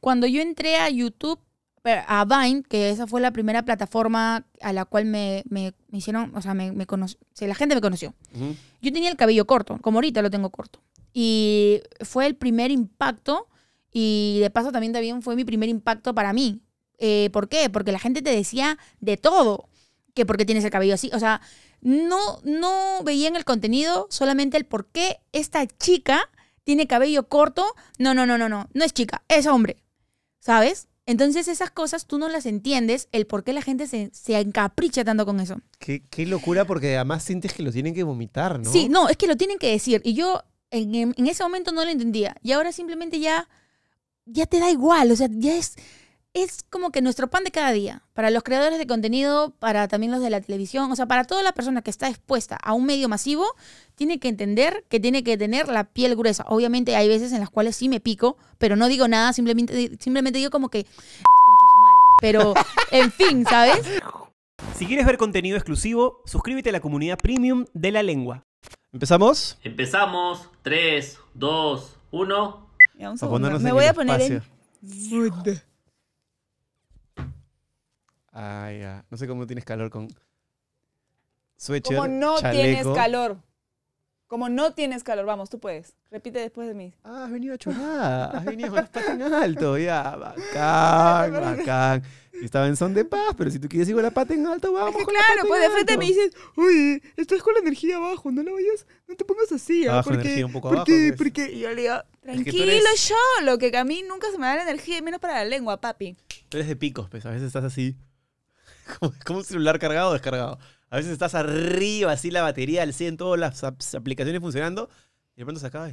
Cuando yo entré a YouTube, eh, a Vine, que esa fue la primera plataforma a la cual me, me, hicieron, o sea, me, la gente me conoció. Yo tenía el cabello corto, como ahorita lo tengo corto. Y fue el primer impacto y de paso también, también fue mi primer impacto para mí. Eh, ¿Por qué? Porque la gente te decía de todo, que por qué tienes el cabello así. O sea, no, no veían el contenido, solamente el por qué esta chica tiene cabello corto. No, no, no, no, no, no es chica, es hombre. ¿sabes? Entonces esas cosas tú no las entiendes, el por qué la gente se, encapricha tanto con eso. Qué, locura, porque además sientes que lo tienen que vomitar, ¿no? Sí, no, es que lo tienen que decir. Y yo en, ese momento no lo entendía. Y ahora simplemente ya, ya te da igual, o sea, ya es es como que nuestro pan de cada día, para los creadores de contenido, para también los de la televisión, o sea, para toda la persona que está expuesta a un medio masivo, tiene que entender que tiene que tener la piel gruesa. Obviamente hay veces en las cuales sí me pico, pero no digo nada, simplemente, simplemente digo como que... Pero, en fin, ¿sabes? Si quieres ver contenido exclusivo, suscríbete a la comunidad premium de la lengua. ¿Empezamos? Empezamos. 3, 2, 1. me voy a poner... En... Ay, ya. No sé cómo tienes calor con sweatshirt, Como no tienes calor. Como no tienes calor, vamos, tú puedes. Repite después de mí. Ah, has venido a chorar. Has venido con en alto. Ya, bacán, bacán. estaba en son de paz, pero si tú quieres ir con la pata en alto, vamos. Es claro, pues de frente me dices, uy, estás con la energía abajo, no la vayas, no te pongas así. ¿ah? Abajo, porque, energía un poco abajo. Pues. Porque, Y yo le digo, tranquilo, yo, lo que a mí nunca se me da la energía, menos para la lengua, papi. Tú eres de picos, pues a veces estás así. como, un celular cargado o descargado. A veces estás arriba, así la batería al 100, todas las aplicaciones funcionando, y de pronto se acaba.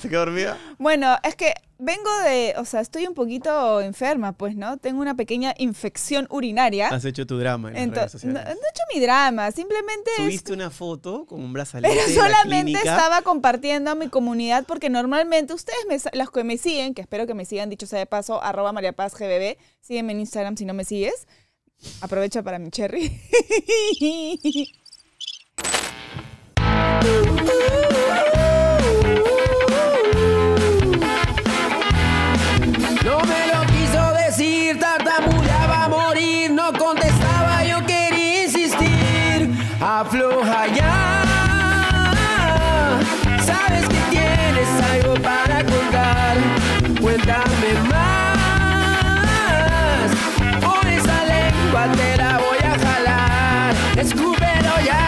¿Se quedó dormida? Bueno, es que vengo de, o sea, estoy un poquito enferma, pues, ¿no? Tengo una pequeña infección urinaria. Has hecho tu drama en redes sociales. No, he hecho mi drama, simplemente Subiste una foto con un brazalete Pero solamente estaba compartiendo a mi comunidad porque normalmente ustedes, los que me siguen, que espero que me sigan, dicho sea de paso, arroba mariapazgbb, sígueme en Instagram si no me sigues. Aprovecha para mi cherry. afloja ya. Sabes que tienes algo para contar, cuéntame más. Por esa lengua te la voy a jalar, escúpelo ya.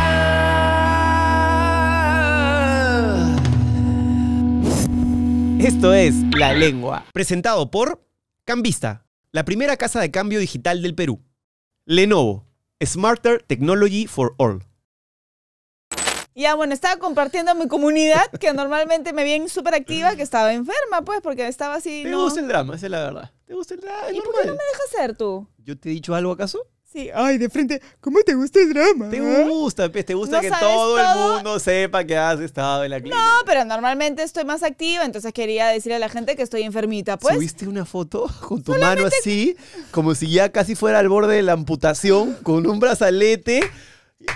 Esto es La Lengua, presentado por Cambista, la primera casa de cambio digital del Perú. Lenovo, Smarter Technology for All. Ya, bueno, estaba compartiendo a mi comunidad, que normalmente me ven súper activa, que estaba enferma, pues, porque estaba así. Te gusta el drama, esa es la verdad. Te gusta el drama. ¿Y por qué no me dejas ser tú? ¿Yo te he dicho algo acaso? Sí, ay, de frente, ¿cómo te gusta el drama? Te ¿Ah? gusta, pues, te gusta que todo, el mundo sepa que has estado en la clínica. No, pero normalmente estoy más activa, entonces quería decirle a la gente que estoy enfermita, pues. Subiste una foto con tu mano así, como si ya casi fuera al borde de la amputación, con un brazalete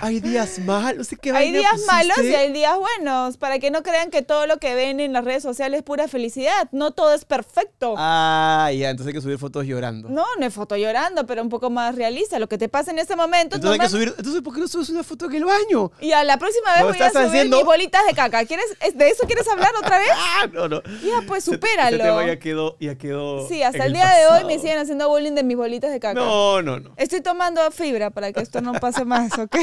hay días malos, Hay días malos y hay días buenos, para que no crean que todo lo que ven en las redes sociales es pura felicidad, no todo es perfecto. Ah, ya, entonces hay que subir fotos llorando. No, no es foto llorando, pero un poco más realista, lo que te pasa en ese momento. Entonces hay que subir, entonces ¿por qué no subes una foto en el baño? Y a la próxima vez voy a subir haciendo... mis bolitas de caca. ¿Quieres, ¿De eso quieres hablar otra vez? ah, no, no. Ya, pues supéralo. Este ya quedó, quedó Sí, hasta el, día de hoy me siguen haciendo bullying de mis bolitas de caca. No, no, no. Estoy tomando fibra para que esto no pase más, ¿ok?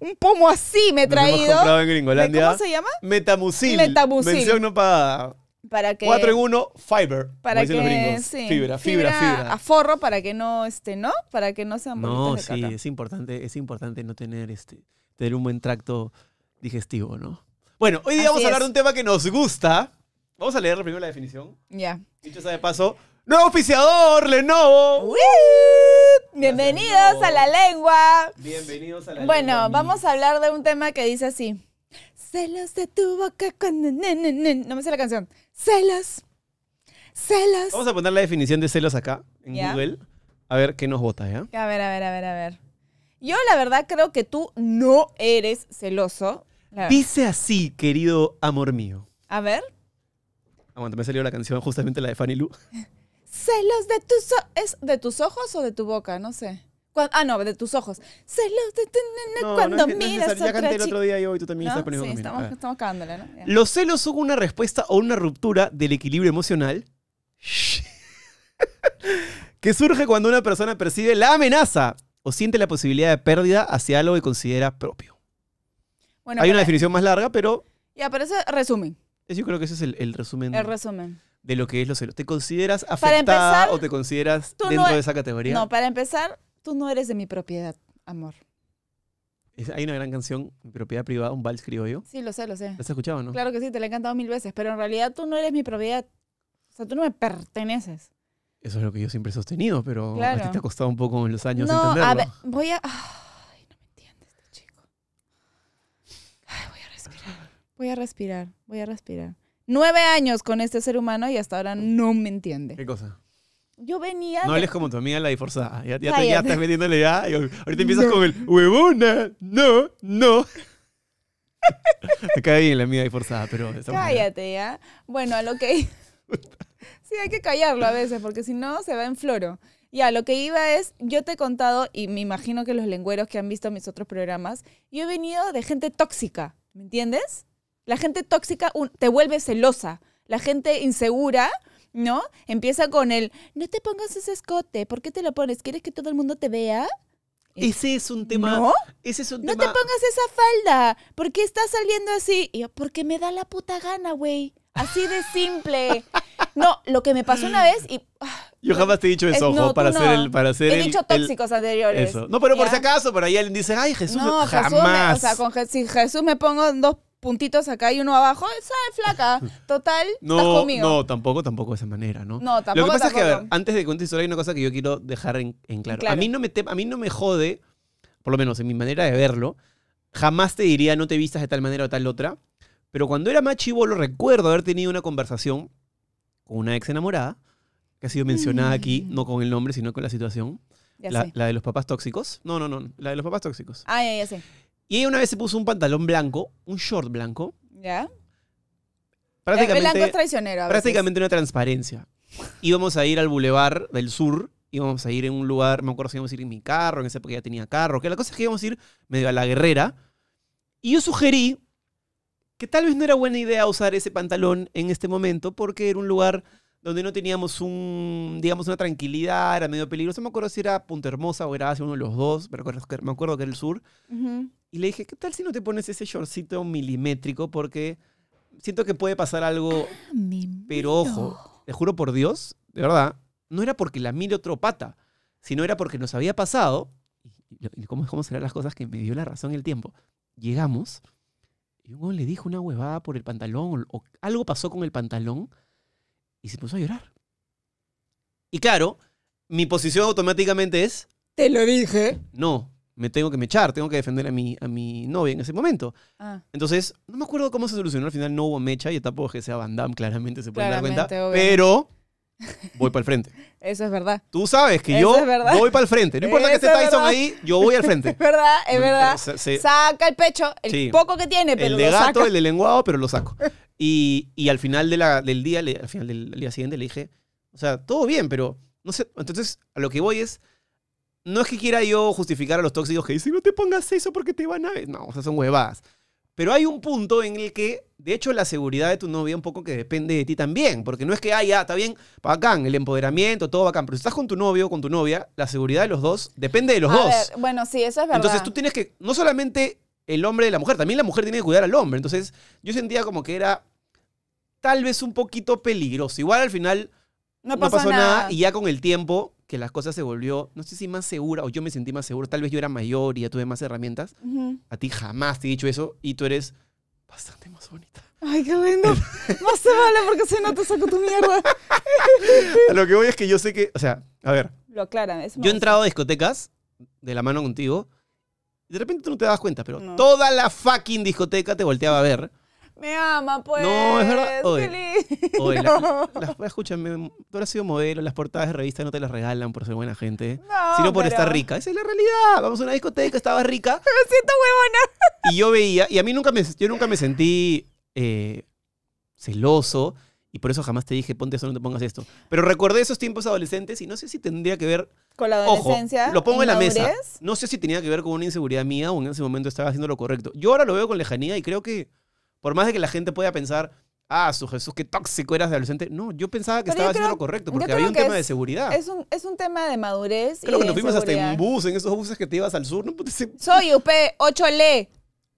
un pomo así me he traído. ¿Cómo se llama? Metamucil. Metamucil. Mención no pagada. Para que, 4 en 1, fiber. Para que, Fibra, fibra, fibra, A para que no, este, ¿no? Para que no sean No, sí, es importante, es importante no tener, este, tener un buen tracto digestivo, ¿no? Bueno, hoy día vamos a hablar de un tema que nos gusta. Vamos a leer primero la definición. Ya. Dicho sea de paso, ¡Nuevo oficiador, Lenovo! Bienvenidos a la lengua. Bienvenidos a la lengua. Bueno, vamos a hablar de un tema que dice así. Celos de tu boca No me sé la canción. Celos. Celos. Vamos a poner la definición de celos acá en Google. A ver qué nos vota, ¿ya? A ver, a ver, a ver, a ver. Yo la verdad creo que tú no eres celoso. Dice así, querido amor mío. A ver. Aguanta, me salió la canción, justamente la de Fanny Lu. Celos de tus ojos. ¿Es de tus ojos o de tu boca? No sé. ah, no, de tus ojos. Celos de tu nene cuando miras Ya canté el otro día y hoy tú también estás poniendo Sí, estamos, cagándole, ¿no? Los celos son una respuesta o una ruptura del equilibrio emocional que surge cuando una persona percibe la amenaza o siente la posibilidad de pérdida hacia algo que considera propio. Hay una definición más larga, pero... y aparece resumen. Yo creo que ese es el resumen. El resumen de lo que es los celos. ¿Te consideras afectada o te consideras dentro de e- esa categoría? No, para empezar, tú no eres de mi propiedad, amor. hay una gran canción, Mi propiedad privada, un vals criollo. Sí, lo sé, lo sé. has escuchado, no? Claro que sí, te la he cantado mil veces, pero en realidad tú no eres mi propiedad. O sea, tú no me perteneces. Eso es lo que yo siempre he sostenido, pero a ti te ha costado un poco en los años no, entenderlo. A ver, voy a... Ay, no me entiendes, este chico. Ay, voy a respirar. Voy a respirar, voy a respirar nueve años con este ser humano y hasta ahora no me entiende. ¿Qué cosa? Yo venía. No hables como tu amiga la disforzada. Ya, ya, ya estás metiéndole ya. Y ahorita empiezas con el huevona. No, no. Acá cae bien la amiga disforzada, pero. Cállate ya. Bueno, a lo que. sí, hay que callarlo a veces, porque si no se va en floro. Ya, lo que iba es, yo te he contado, y me imagino que los lengueros que han visto mis otros programas, yo he venido de gente tóxica, ¿me entiendes? La gente tóxica te vuelve celosa. La gente insegura, ¿no? Empieza con el, no te pongas ese escote, ¿por qué te lo pones? ¿Quieres que todo el mundo te vea? Ese es un tema. ¿No? Ese es un no te pongas esa falda. ¿Por qué estás saliendo así? Y porque me da la puta gana, güey. Así de simple. no, lo que me pasó una vez y. Ah, yo jamás te he dicho eso, ojo, para hacer el. Para he dicho tóxicos anteriores. No, pero por si acaso, por ahí alguien dice, ay, Jesús, no, jamás. o sea, si Jesús me pongo dos puntitos acá y uno abajo, es flaca, total, no, estás conmigo. No, tampoco, tampoco de esa manera, ¿no? tampoco. Lo que pasa es que, antes de que hay una cosa que yo quiero dejar en, claro. A, mí no me a mí no me jode, por lo menos en mi manera de verlo, jamás te diría no te vistas de tal manera o tal otra, pero cuando era más lo recuerdo haber tenido una conversación con una ex enamorada, que ha sido mencionada aquí, mm. no con el nombre, sino con la situación. La, de los papás tóxicos. No, no, no, la de los papás tóxicos. Ah, ya sé. Y una vez se puso un pantalón blanco, un short blanco. ¿Ya? Prácticamente, blanco es Prácticamente una transparencia. Íbamos a ir al boulevard del sur, íbamos a ir en un lugar, me acuerdo si íbamos a ir en mi carro, en esa época ya tenía carro, que la cosa es que íbamos a ir medio a la guerrera. Y yo sugerí que tal vez no era buena idea usar ese pantalón en este momento porque era un lugar donde no teníamos un, digamos, una tranquilidad, era medio peligroso. No me acuerdo si era Punta Hermosa o era hacia uno de los dos, pero me acuerdo que era el sur. Y le dije, ¿qué tal si no te pones ese shortcito milimétrico? Porque siento que puede pasar algo. Ah, pero ojo, te juro por Dios, de verdad, no era porque la mire otro pata, sino era porque nos había pasado. Y, cómo, cómo serán las cosas que me dio la razón el tiempo. Llegamos y un le dijo una huevada por el pantalón o algo pasó con el pantalón y se puso a llorar. Y claro, mi posición automáticamente es... Te lo dije. No, me tengo que mechar, tengo que defender a mi, a mi novia en ese momento. Ah. Entonces, no me acuerdo cómo se solucionó. Al final no hubo mecha y tampoco que sea Van claramente se puede dar cuenta. Pero voy para el frente. Eso es verdad. Tú sabes que yo voy para el frente. No importa que esté Tyson ahí, yo voy al frente. Es verdad, es verdad. saca el pecho, el poco que tiene, pero El de gato, el de lenguado, pero lo saco. Y, al final de la, del día, al final del día siguiente le dije, o sea, todo bien, pero no sé, entonces a lo que voy es, no es que quiera yo justificar a los tóxicos que dicen, no te pongas eso porque te van a... No, o sea, son huevadas. Pero hay un punto en el que, de hecho, la seguridad de tu novia un poco que depende de ti también. Porque no es que, ah, ya, está bien, bacán, el empoderamiento, todo bacán. Pero si estás con tu novio o con tu novia, la seguridad de los dos depende de los a dos. Ver, bueno, sí, eso es verdad. Entonces tú tienes que, no solamente el hombre y la mujer, también la mujer tiene que cuidar al hombre. Entonces yo sentía como que era tal vez un poquito peligroso. Igual al final no pasó, nada. y ya con el tiempo que las cosas se volvió, no sé si más segura o yo me sentí más seguro, tal vez yo era mayor y ya tuve más herramientas. A ti jamás te he dicho eso y tú eres bastante más bonita. Ay, qué lindo. No se vale porque si no te saco tu mierda. lo que voy es que yo sé que, o sea, a ver. Lo aclaran. Yo he entrado a discotecas de la mano contigo. Y de repente tú no te das cuenta, pero toda la fucking discoteca te volteaba a ver. Me ama, pues. No, es verdad. Pues, oye, pues, escúchame, tú has sido modelo, las portadas de revistas no te las regalan por ser buena gente, no, sino por estar rica. Esa es la realidad. Vamos a una discoteca, estaba rica. Me siento huevona. Y yo veía, y a mí nunca me, nunca me sentí eh, celoso, y por eso jamás te dije, ponte eso, no te pongas esto. Pero recordé esos tiempos adolescentes y no sé si tendría que ver... Con la adolescencia. Ojo, lo pongo en la mesa. No sé si tenía que ver con una inseguridad mía o en ese momento estaba haciendo lo correcto. Yo ahora lo veo con lejanía y creo que... Por más de que la gente pueda pensar, ah, su Jesús, qué tóxico eras de adolescente. No, yo pensaba que estaba haciendo lo correcto, porque había un tema de seguridad. Es un, es un tema de madurez. Creo que nos fuimos hasta en bus, en esos buses que te ibas al sur. Soy UP 8L.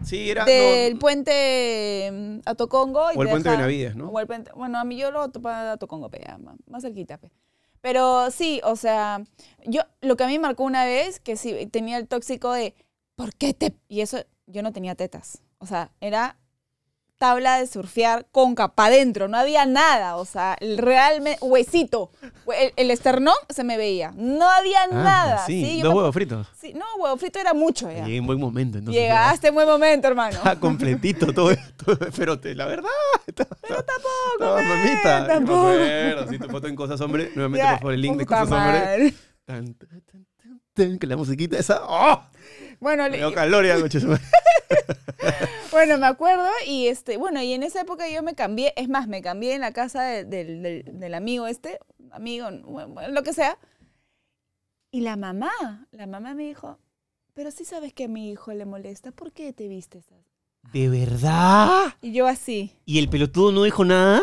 Sí, era. Del puente mm, a Tocongo. o el puente Benavides, ¿no? puente, bueno, a mí yo lo topaba a Tocongo, pe, más, más cerquita, Pero sí, o sea, yo lo que a mí me marcó una vez, que sí, tenía el tóxico de, ¿por qué te...? Y eso, yo no tenía tetas. O sea, era tabla de surfear con capa adentro, no había nada, o sea, realmente, huesito, el, esternón se me veía, no había ah, nada. Sí, dos huevos fritos. no, huevo frito era mucho ya. en buen momento, Llegaste en buen momento, hermano. completito todo esto, pero la verdad. pero tampoco, no, mamita. Tampoco. Pero si te foto en Cosas Hombre, nuevamente por el link de Cosas Hombre. que la musiquita esa, ¡oh! Bueno, me Bueno, me acuerdo y este, bueno, y en esa época yo me cambié, es más, me cambié en la casa del amigo este, amigo, lo que sea. Y la mamá, la mamá me dijo, pero si sabes que a mi hijo le molesta, ¿por qué te viste así? ¿De verdad? Y yo así. ¿Y el pelotudo no dijo nada?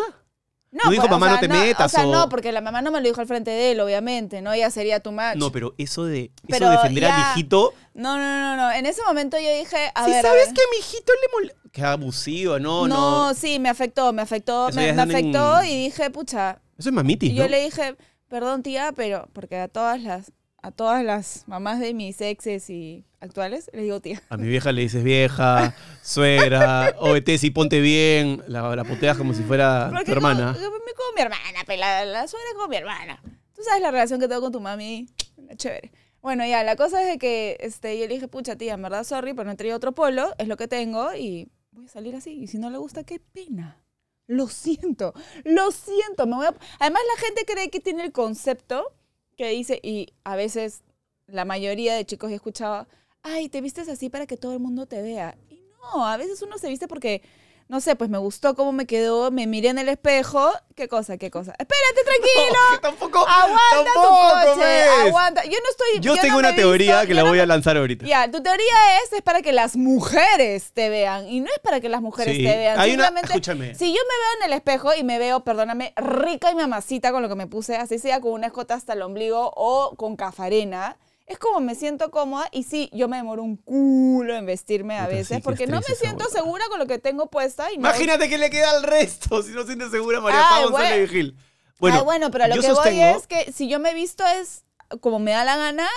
No, dijo, pues, mamá, no te metas. O sea, no, porque la mamá no me lo dijo al frente de él, obviamente, ¿no? Ella sería tu madre No, pero eso de defender al hijito. No, no, no, no. En ese momento yo dije, a si sabes que a mi hijito le molesta. Qué abusivo, no, no. No, sí, me afectó, me afectó, me, afectó y dije, pucha. Eso es mamitis, y Yo le dije, perdón, tía, pero. Porque a todas las a todas las mamás de mis exes y actuales, les digo tía. A mi vieja le dices vieja, suegra, OBT, si ponte bien, la, la puteas como si fuera tu hermana. Me como mi hermana, pelada, la suegra como mi hermana. Tú sabes la relación que tengo con tu mami, chévere. Bueno, ya, la cosa es de que este, yo le dije, pucha tía, en verdad, sorry, pero no traído otro polo, es lo que tengo y voy a salir así. Y si no le gusta, qué pena. Lo siento, lo siento. Además, la gente cree que tiene el concepto que dice, y a veces la mayoría de chicos he escuchaba, ay, te vistes así para que todo el mundo te vea. Y no, a veces uno se viste porque no sé, pues me gustó cómo me quedó, me miré en el espejo, qué cosa, qué cosa. Espérate, tranquilo. tampoco, aguanta tu coche, pues. aguanta. Yo no estoy Yo, yo tengo una teoría que la voy a lanzar ahorita. Ya, tu teoría es es para que las mujeres te vean y no es para que las mujeres te vean. escúchame. Si yo me veo en el espejo y me veo, perdóname, rica y mamacita con lo que me puse, así sea con una escota hasta el ombligo o con cafarena, es como me siento cómoda y sí, yo me demoro un culo en vestirme a veces porque no me siento segura con lo que tengo puesta. Imagínate que le queda al resto si no sientes segura María Pau bueno. Vigil. Bueno, bueno, pero lo que voy es que si yo me visto es como me da la gana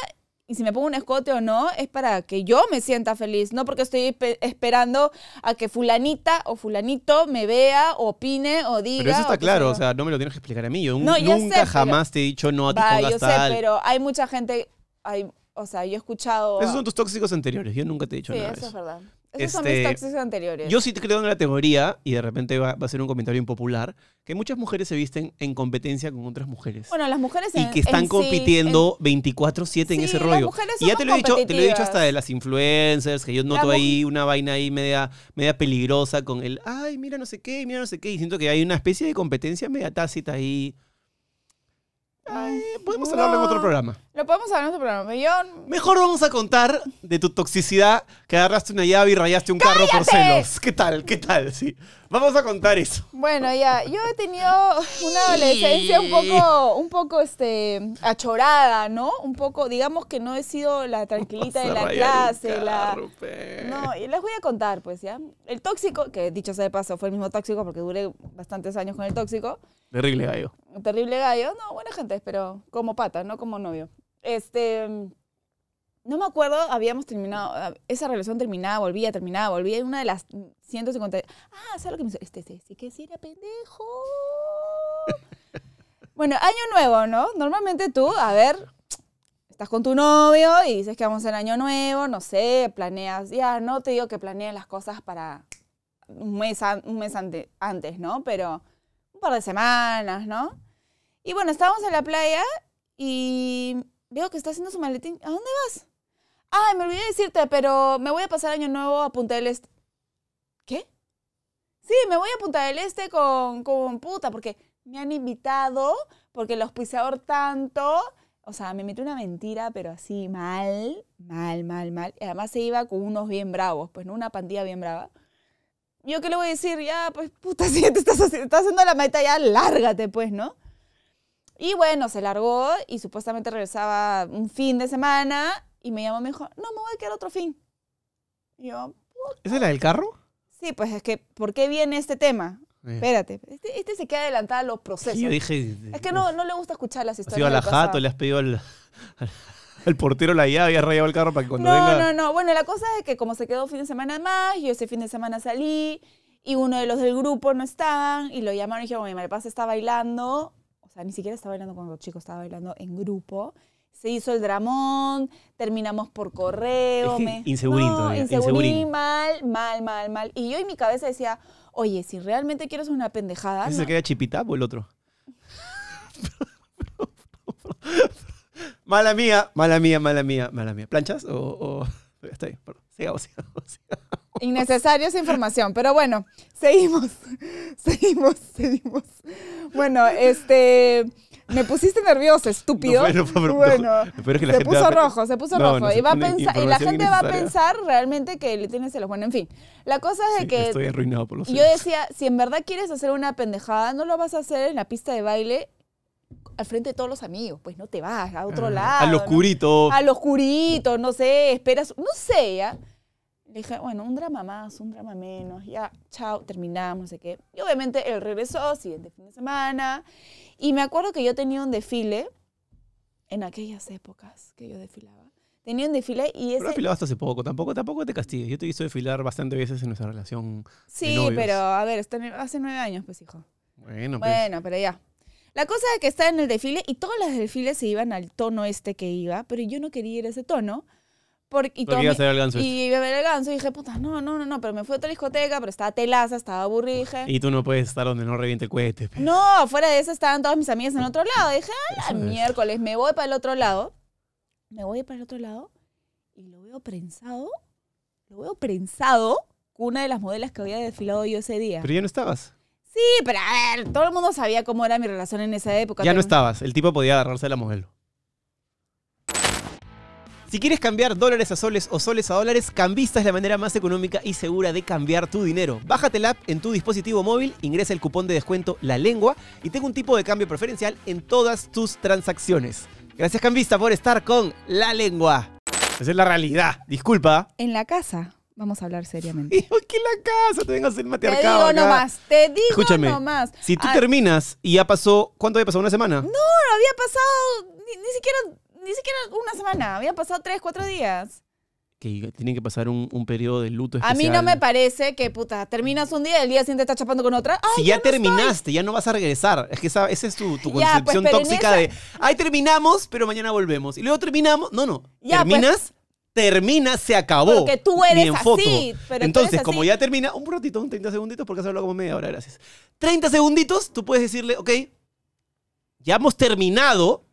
y si me pongo un escote o no, es para que yo me sienta feliz, no porque estoy esperando a que fulanita o fulanito me vea, opine o diga. Pero eso está claro, o sea, no me lo tienes que explicar a mí. Yo nunca jamás te he dicho no a tu yo sé, pero hay mucha gente o sea, yo he escuchado... Esos son tus tóxicos anteriores, yo nunca te he dicho nada. Sí, eso es verdad. Esos son mis este, tóxicos anteriores. Yo sí te creo en la teoría, y de repente va, a ser un comentario impopular, que muchas mujeres se visten en competencia con otras mujeres. Bueno, las mujeres Y que están compitiendo 24-7 en ese rollo. y ya te lo, he dicho, te lo he dicho hasta de las influencers, que yo noto ahí una vaina ahí media, media peligrosa con el, ay, mira no sé qué, mira no sé qué, y siento que hay una especie de competencia media tácita ahí. Ay, eh, podemos hablarlo en otro programa. Lo podemos hablar en otro programa. Mejor vamos a contar de tu toxicidad que agarraste una llave y rayaste un carro por celos. ¿Qué tal? ¿Qué tal? Sí. Vamos a contar eso. Bueno, ya. Yo he tenido una adolescencia un poco, un poco este, achorada, ¿no? Un poco, digamos que no he sido la tranquilita de la clase. No, y les voy a contar, pues, ¿ya? El tóxico, que dicho sea de paso, fue el mismo tóxico porque duré bastantes años con el tóxico. Terrible gallo. terrible gallo. No, buena gente, pero como pata, no como novio. Este, no me acuerdo, habíamos terminado, esa relación terminaba, volvía, terminaba, volvía, y una de las 150, ah, ¿sabes lo que me dice? Este, sí este, este, que sí era pendejo. bueno, año nuevo, ¿no? Normalmente tú, a ver, estás con tu novio y dices que vamos en año nuevo, no sé, planeas, ya, no te digo que planeen las cosas para un mes, un mes antes, ¿no? Pero un par de semanas, ¿no? Y bueno, estábamos en la playa y veo que está haciendo su maletín. ¿A dónde vas? Ay, me olvidé decirte, pero me voy a pasar año nuevo a Punta del Este. ¿Qué? Sí, me voy a Punta del Este con, puta, porque me han invitado, porque los auspiciador tanto. O sea, me metió una mentira, pero así mal, mal, mal, mal. Y además se iba con unos bien bravos, pues, ¿no? Una pandilla bien brava. ¿Yo qué le voy a decir? Ya, pues, puta, si te estás, haciendo, la maleta, ya lárgate, pues, ¿no? Y bueno, se largó y supuestamente regresaba un fin de semana y me llamó y me dijo, no, me voy a quedar otro fin. Y yo, ¿Esa es la del carro? Sí, pues es que, ¿por qué viene este tema? Espérate, este, este, se queda adelantado a los procesos. yo dije, es que no, no le gusta escuchar las historias. Has a la jato, le has pedido al, portero la llave y rayado el carro para que cuando no, venga. No, no, no. Bueno, la cosa es que como se quedó fin de semana más, yo ese fin de semana salí y uno de los del grupo no estaban y lo llamaron y dijeron, mi maripaza está bailando, sea, ni siquiera estaba bailando con los chicos, estaba bailando en grupo. Se hizo el dramón, terminamos por correo. Insegurito, insegurín no, mal, mal, mal, mal. Y yo en mi cabeza decía, oye, si realmente quiero una pendejada... ¿Ese se queda chipita o el otro? mala mía, mala mía, mala mía, mala mía. ¿Planchas o... Innecesario Innecesaria esa información, pero bueno, seguimos, seguimos, seguimos. Bueno, este... Me pusiste nervioso, estúpido. bueno, pero se, puso rojo, se puso rojo, y, a pensar, y la gente va a pensar realmente que le tienes celos. Bueno, en fin, la cosa es de que... Estoy arruinado por los Yo decía, si en verdad quieres hacer una pendejada, no lo vas a hacer en la pista de baile al frente de todos los amigos, pues no te vas a otro ah, lado. Al oscurito. a Al oscurito, no sé, esperas, no sé, ya. Le dije, bueno, un drama más, un drama menos, ya, chao, terminamos, no sé qué. Y obviamente él regresó, siguiente fin de semana. Y me acuerdo que yo tenía un desfile, en aquellas épocas que yo desfilaba, tenía un desfile y ese... Pero hasta hace poco, tampoco, tampoco te castigues. Yo te hice desfilar bastantes veces en nuestra relación Sí, pero a ver, hace nueve años, pues, hijo. Bueno, pues. Bueno, pero ya, la cosa es que estaba en el desfile y todos los desfiles se iban al tono este que iba, pero yo no quería ir a ese tono. Porque, y, iba a el ganso. Y este. iba ver el ganso y dije, puta, no, no, no, no, pero me fui a otra discoteca, pero estaba telaza, estaba aburrida. y tú no puedes estar donde no reviente cohetes. No, fuera de eso estaban todas mis amigas en otro lado. dije, ah, miércoles, me voy para el otro lado. Me voy para el otro lado y lo veo prensado. Lo veo prensado con una de las modelas que había desfilado yo ese día. Pero ya no estabas. Sí, pero a ver, todo el mundo sabía cómo era mi relación en esa época. Ya no estabas, el tipo podía agarrarse la modelo. Si quieres cambiar dólares a soles o soles a dólares, Cambista es la manera más económica y segura de cambiar tu dinero. Bájate la app en tu dispositivo móvil, ingresa el cupón de descuento La Lengua y tenga un tipo de cambio preferencial en todas tus transacciones. Gracias Cambista por estar con La Lengua. Esa es la realidad, disculpa. En la casa. Vamos a hablar seriamente. Hijo, ¿qué la casa? Te vengo a hacer Te digo nomás, te digo Escúchame, Si tú ah. terminas y ya pasó, ¿cuánto había pasado? ¿Una semana? No, no había pasado ni, siquiera ni siquiera una semana, habían pasado tres, cuatro días. Que tienen que pasar un, periodo de luto A mí no me parece que, puta, terminas un día y el día siguiente estás chapando con otra. Si ya, terminaste, ya no vas a regresar. Es que esa, es tu, pues, concepción tóxica de, ay, terminamos, pero mañana volvemos. Y luego terminamos. No, no. Ya, pues, terminas, termina, se acabó. Porque tú eres así. Entonces, como ya termina, un ratito, un 30 segunditos, porque hacerlo como media hora, gracias. 30 segunditos, tú puedes decirle, ok, ya hemos terminado.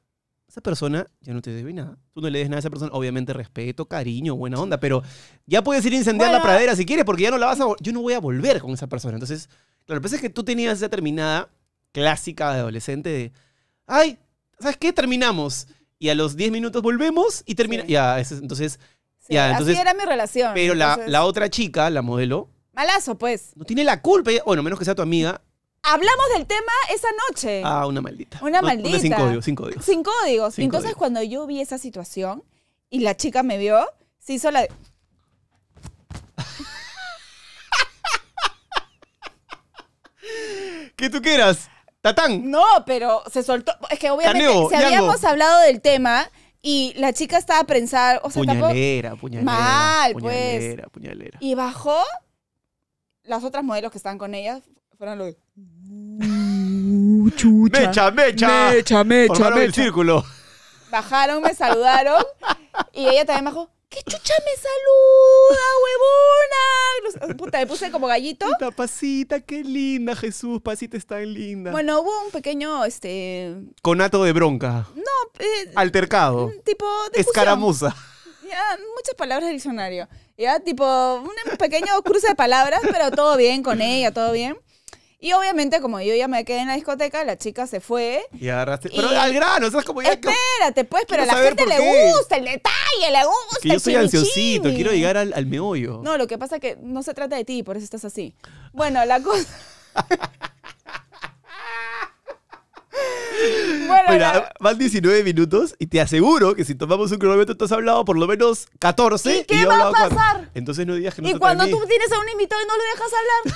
Esa persona, ya no te debe nada. Tú no le des nada a esa persona. Obviamente, respeto, cariño, buena onda, pero ya puedes ir a incendiar la pradera si quieres, porque ya no la vas a. Yo no voy a volver con esa persona. Entonces, claro, lo que es que tú tenías esa terminada clásica de adolescente de. Ay, ¿sabes qué? Terminamos y a los 10 minutos volvemos y termina. Ya, entonces. ya, así era mi relación. Pero la, otra chica, la modelo, Malazo, pues. no tiene la culpa. Bueno, menos que sea tu amiga. Hablamos del tema esa noche. Ah, una maldita. Una maldita. sin código, sin código. Sin código. Entonces, cuando yo vi esa situación y la chica me vio, se hizo la. de- tú quieras? tatán. No, pero se soltó. Es que obviamente, se habíamos hablado del tema y la chica estaba prensada, o sea, puñalera, puñalera. Mal, pues. Puñalera, puñalera. Y bajó. Las otras modelos que estaban con ella. fueron los. de... Uh, mecha, mecha. Mecha, mecha. el círculo. Bajaron, me saludaron. y ella también bajó. ¿Qué chucha me saluda, huevona? Puta, me puse como gallito. Puta, pasita, qué linda, Jesús, pasita está linda. Bueno, hubo un pequeño, este... Conato de bronca. No. Eh, Altercado. Mm, tipo, discusión. Escaramuza. Ya, muchas palabras del diccionario. Ya, tipo, un pequeño cruce de palabras, pero todo bien con ella, todo bien. Y obviamente, como yo ya me quedé en la discoteca, la chica se fue. Y agarraste. Pero al grano, ¿sabes cómo ya. Espérate, pues, pero a la gente le gusta el detalle, le gusta. Es que yo soy ansiosito, quiero llegar al, al meollo. No, lo que pasa es que no se trata de ti, por eso estás así. Bueno, la cosa. bueno, Mira, van 19 minutos y te aseguro que si tomamos un cronómetro tú has hablado por lo menos 14. ¿Y qué va a pasar? Entonces no digas que no Y cuando tú tienes a un invitado y no lo dejas hablar.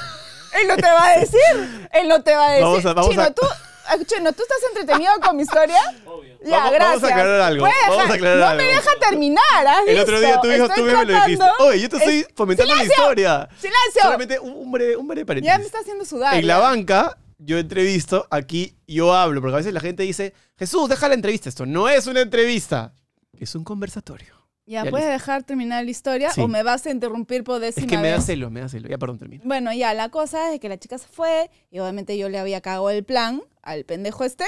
Él no te va a decir. Él no te va a decir. Vamos a, vamos Chino, a... tú. Eh, Chino, ¿tú estás entretenido con mi historia? Obvio. Ya, vamos, gracias. Vamos a aclarar algo. Vamos a aclarar no me deja terminar, ¿has El otro día tu hijo tú me lo dijiste. Oye, yo te estoy fomentando la historia. ¡Silencio! Solamente un, un breve, un paréntesis. Ya me está haciendo sudar. En la banca, yo entrevisto, aquí yo hablo, porque a veces la gente dice, Jesús, deja la entrevista. Esto no es una entrevista, es un conversatorio. Ya, ¿puedes dejar terminar la historia o me vas a interrumpir por decir. Es que me da celos, me da celos. Ya, perdón, termino. Bueno, ya, la cosa es que la chica se fue y obviamente yo le había cagado el plan al pendejo este.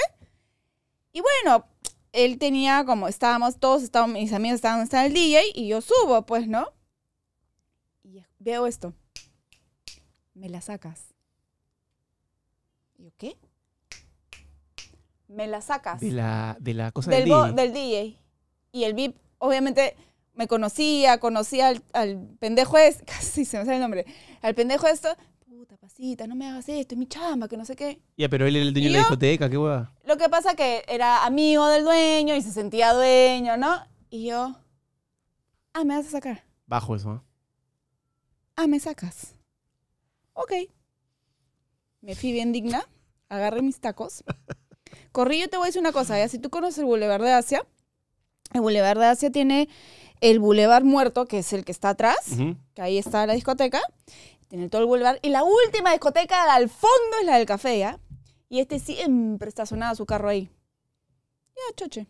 Y bueno, él tenía como, estábamos, todos estábamos, mis amigos estaban, estaban en el DJ y yo subo, pues, ¿no? Y veo esto. Me la sacas. ¿Y yo, qué? Me la sacas. De la, de la cosa del, DJ. Del DJ. Y el VIP obviamente me conocía, conocía al, pendejo de... Este, casi se me sale el nombre, al pendejo esto, puta pasita, no me hagas esto, es mi chamba, que no sé qué. Ya, pero él era el dueño de la discoteca, qué hueá. Lo que pasa que era amigo del dueño y se sentía dueño, ¿no? Y yo, ah, me vas a sacar. Bajo eso, ¿no? ¿eh? Ah, me sacas. Ok. Me fui bien digna, agarré mis tacos. Corrí, yo te voy a decir una cosa, si tú conoces el Boulevard de Asia, el Boulevard de Asia tiene el Boulevard Muerto, que es el que está atrás, que ahí está la discoteca, tiene todo el Boulevard, y la última discoteca al fondo es la del café, ¿ya? ¿ah? Y este siempre está sonado su carro ahí. Ya, choche,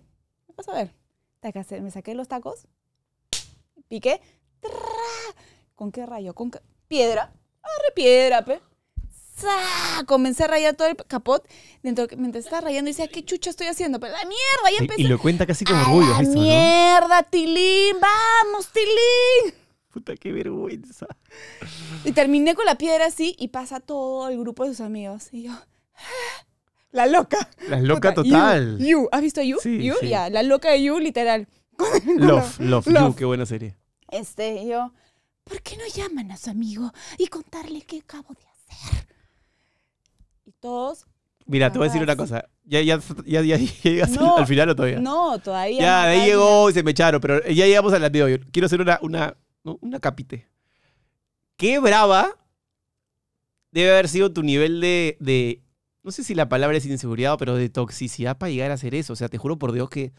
vas a ver. Me saqué los tacos, piqué, ¿con qué rayo? ¿Con qué? Piedra, Arre, piedra, pe. Comencé a rayar todo el capot. Dentro, mientras estaba rayando, y decía, ¿qué chucha estoy haciendo? Pero pues, la mierda, Y, lo cuenta casi con orgullo. mierda, Tilín! ¡Vamos, Tilín! Puta, qué vergüenza. Y terminé con la piedra así y pasa todo el grupo de sus amigos. Y yo, ¡Ah! la loca. La loca total. You, ¿has visto You? Sí, you, ya, la loca de You, literal. Love, love, qué buena serie. Este, yo, ¿por qué no llaman a su amigo y contarle qué acabo de hacer? Mira, te voy a decir una cosa. Ya, ya, ya, ya, llegas al, final o todavía. No, todavía. Ya, ahí llegó y se me echaron, pero ya llegamos al de hoy. Quiero hacer una, una, una capite. Qué brava debe haber sido tu nivel de, de, no sé si la palabra es inseguridad, pero de toxicidad para llegar a hacer eso. O sea, te juro por Dios que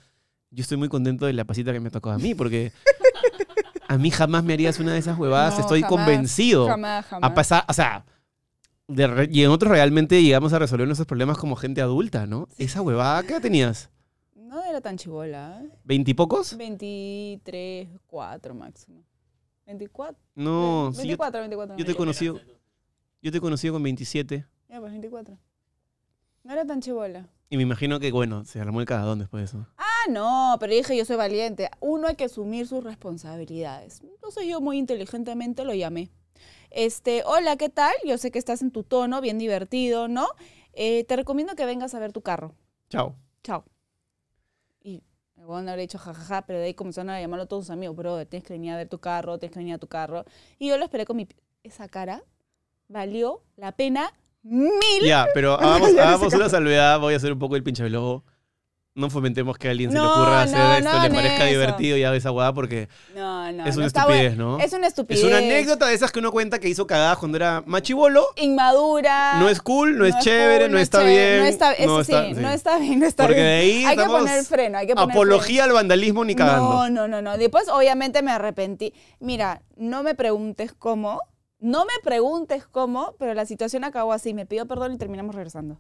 yo estoy muy contento de la pasita que me tocó a mí, porque a mí jamás me harías una de esas huevadas. Estoy convencido. Jamás, jamás. A pasar, o sea, de y nosotros realmente llegamos a resolver nuestros problemas como gente adulta, ¿no? Esa huevada, ¿qué tenías? No era tan chivola. ¿eh? ¿Veintipocos? Veintitrés, cuatro máximo. ¿Veinticuatro? No. 24, 24. Yo te he conocido. Yo te he con veintisiete. Ya, pues veinticuatro. No era tan chivola. Y me imagino que, bueno, se armó el cagadón después de eso. Ah, no, pero dije, yo soy valiente. Uno hay que asumir sus responsabilidades. No Entonces yo muy inteligentemente lo llamé este, hola, ¿qué tal? Yo sé que estás en tu tono, bien divertido, ¿no? Eh, te recomiendo que vengas a ver tu carro. Chao. Chao. Y me habré dicho jajaja, ja, ja", pero de ahí comenzaron a llamarlo todos sus amigos, bro, tienes que venir a ver tu carro, tienes que venir a tu carro. Y yo lo esperé con mi... Esa cara valió la pena mil. Ya, pero hagamos, hagamos una salvedad, voy a hacer un poco el pinche lobo no fomentemos que a alguien se le ocurra hacer esto, le parezca divertido y a esa aguada porque es una estupidez, ¿no? Es una estupidez. Es una anécdota de esas que uno cuenta que hizo cagadas cuando era machibolo. Inmadura. No es cool, no, es, chévere, no, está bien. No está, bien. no está bien, no está porque De ahí hay que poner freno, hay que poner Apología al vandalismo ni cagando. No, no, no, no. Después, obviamente, me arrepentí. Mira, no me preguntes cómo, no me preguntes cómo, pero la situación acabó así. Me pido perdón y terminamos regresando.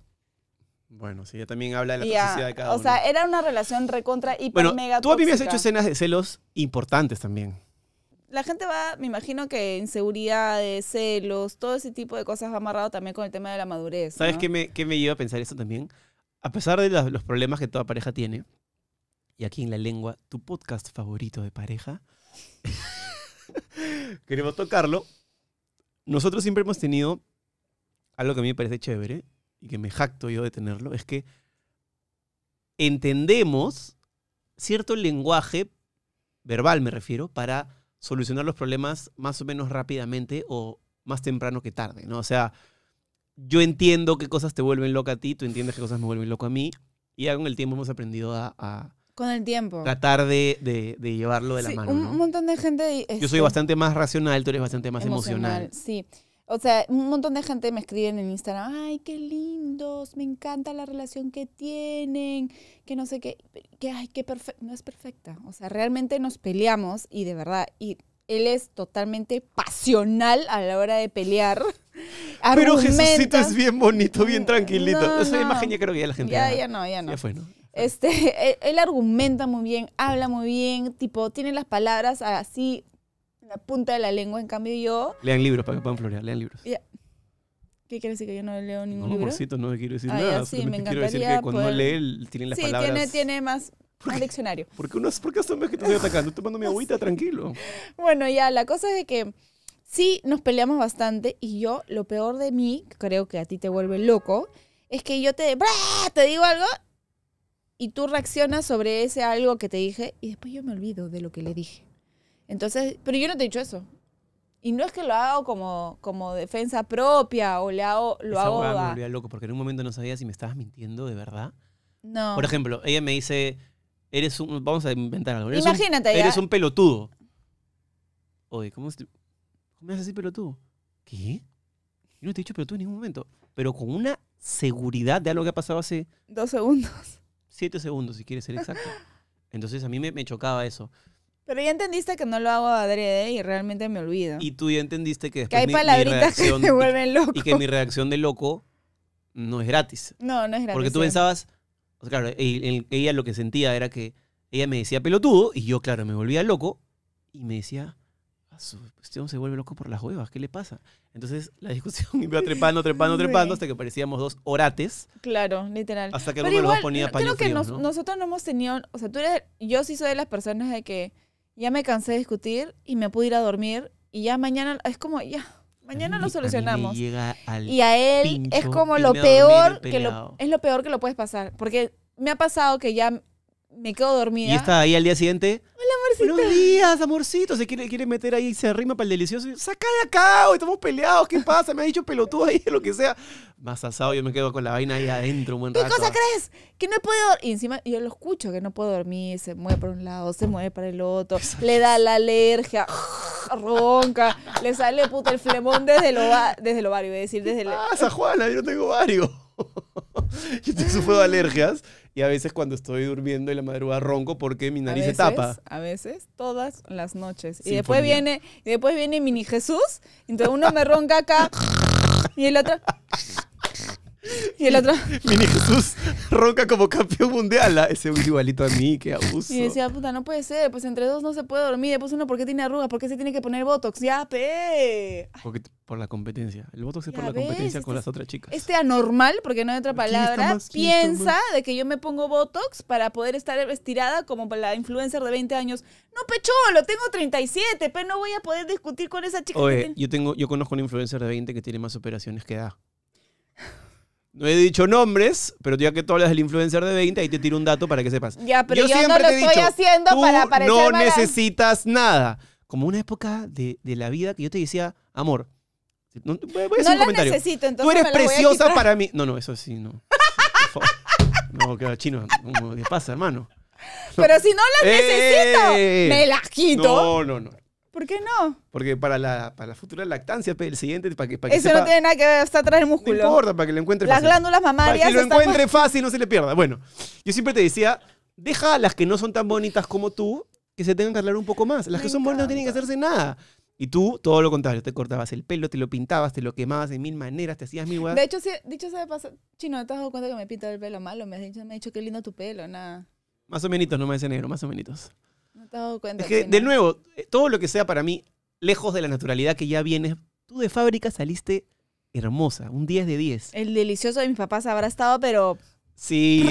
Bueno, sí, ella también habla de la de cada uno. O sea, era una relación recontra y bueno, mega tú habías hecho escenas de celos importantes también. La gente va, me imagino que inseguridades, celos, todo ese tipo de cosas va amarrado también con el tema de la madurez. ¿Sabes que qué, me, lleva a pensar esto también? A pesar de los, los problemas que toda pareja tiene, y aquí en la lengua, tu podcast favorito de pareja, queremos tocarlo. Nosotros siempre hemos tenido algo que a mí me parece chévere, y que me jacto yo de tenerlo, es que entendemos cierto lenguaje, verbal me refiero, para solucionar los problemas más o menos rápidamente o más temprano que tarde, ¿no? O sea, yo entiendo qué cosas te vuelven loca a ti, tú entiendes qué cosas me vuelven loco a mí, y con el tiempo hemos aprendido a... con el tiempo. Tratar de, llevarlo de la mano. Un montón de gente... yo soy este, bastante más racional, tú eres bastante más emocional. emocional. Sí. O sea, un montón de gente me escribe en Instagram, ay, qué lindos, me encanta la relación que tienen, que no sé qué, que ay, qué perfecta, no es perfecta. O sea, realmente nos peleamos y de verdad, y él es totalmente pasional a la hora de pelear. Pero Jesucito es bien bonito, bien mm, tranquilito. No, Esa no. imagen ya creo que ya la gente... Ya, ya no, ya no. Ya fue, ¿no? Este, él, argumenta muy bien, habla muy bien, tipo, tiene las palabras así la punta de la lengua. En cambio, yo. Lean libros para que puedan florear, lean libros. Ya. ¿Qué quiere decir que yo no leo ningún no, libro? Amorcito, no quiero decir ah, nada. sí, me encantaría. Decir que cuando poder... lee, tienen las sí, palabras. Sí, tiene, más, diccionario. ¿Por qué, hasta un mes que te estoy atacando? Tomando mi agüita, tranquilo. Bueno, ya, la cosa es de que sí nos peleamos bastante y yo, lo peor de mí, creo que a ti te vuelve loco, es que yo te, te digo algo y tú reaccionas sobre ese algo que te dije y después yo me olvido de lo que le dije. Entonces, pero yo no te he dicho eso. Y no es que lo hago como, como defensa propia o le hago, lo hago me volvía loco porque en un momento no sabía si me estabas mintiendo de verdad. No. Por ejemplo, ella me dice, eres un... Vamos a inventar algo. Imagínate. Eres un pelotudo. Oye, ¿cómo, me haces así pelotudo? ¿Qué? Yo no te he dicho pelotudo en ningún momento. Pero con una seguridad de algo que ha pasado hace... Dos segundos. Siete segundos, si quieres ser exacto. Entonces a mí me, me chocaba eso. Pero ya entendiste que no lo hago adrede y realmente me olvido. Y tú ya entendiste que después que hay palabritas que me vuelven loco. Y que mi reacción de loco no es gratis. No, no es gratis. Porque tú pensabas, o sea, claro, ella lo que sentía era que ella me decía pelotudo y yo, claro, me volvía loco y me decía, ah, su cuestión se vuelve loco por las huevas, ¿qué le pasa? Entonces la discusión iba trepando, trepando, trepando, hasta que parecíamos dos orates. Claro, literal. Hasta que uno que nosotros no hemos tenido, o sea, tú eres, yo sí soy de las personas de que ya me cansé de discutir y me pude ir a dormir y ya mañana es como, ya, mañana lo solucionamos. y a él es como lo peor, que lo, es lo peor que lo puedes pasar, porque me ha pasado que ya me quedo dormida. Y está ahí al día siguiente. Hola, amorcito. Buenos días, amorcito. Se quiere, meter ahí, se arrima para el delicioso. Saca de acá, hoy estamos peleados. ¿Qué pasa? Me ha dicho pelotudo ahí, lo que sea. Más asado, yo me quedo con la vaina ahí adentro un ¿Qué cosa crees? Que no puedo podido Y encima yo lo escucho, que no puedo dormir. Se mueve por un lado, se mueve para el otro. le da la alergia. ronca. le sale puta el flemón desde el, desde ovario. Voy a decir, desde ¿Qué Juana? Yo no tengo ovario. yo te sufro de alergias y a veces cuando estoy durmiendo y la madrugada ronco porque mi nariz se tapa. A veces, todas las noches. y después viene, y después viene mini Jesús, entonces uno me ronca acá y el otro y el otro. Mini Jesús ronca como campeón mundial. Ah, ese igualito a mí, qué abuso. Y decía, puta, no puede ser. Pues entre dos no se puede dormir. Después uno, ¿por qué tiene arrugas? ¿Por qué se tiene que poner botox? Ya, pe. Porque por la competencia. El botox es por la competencia con este las otras chicas. Este anormal, porque no hay otra palabra, piensa de que yo me pongo botox para poder estar estirada como la influencer de 20 años. No, pecholo, tengo 37, pero no voy a poder discutir con esa chica. Oye, yo, tengo, yo conozco una influencer de 20 que tiene más operaciones que da. No he dicho nombres, pero ya que tú hablas del influencer de 20, ahí te tiro un dato para que sepas. Ya, pero yo, siempre lo te estoy haciendo tú para parecer No necesitas nada. Como una época de, de, la vida que yo te decía, amor, no, voy a no la necesito, entonces. Tú eres preciosa para mí. No, no, eso sí, no. No, que chino, ¿qué pasa, hermano? Pero si no las eh, necesito, me las quito. No, no, no. ¿Por qué no? Porque para la, para la futura lactancia, el siguiente, para que, para Eso no tiene nada que ver, está atrás del músculo. No importa, para que lo encuentre fácil. Las glándulas mamarias. Para que lo encuentre fácil fácil, no se le pierda. Bueno, yo siempre te decía, deja a las que no son tan bonitas como tú, que se tengan que arreglar un poco más. Las que son bonitas no tienen que hacerse nada. Y tú, todo lo contrario, te cortabas el pelo, te lo pintabas, te lo quemabas de mil maneras, te hacías mil guadas. De hecho, sí, dicho sea chino, ¿te has dado cuenta que me he el pelo malo? Me has dicho, me has dicho qué lindo tu pelo, nada. Más o menos, no me dice negro, más o menos que, de nuevo, eh, todo lo que sea para mí, lejos de la naturalidad que ya vienes, tú de fábrica saliste hermosa, un 10 de 10. El delicioso de mis papás habrá estado, pero... Sí.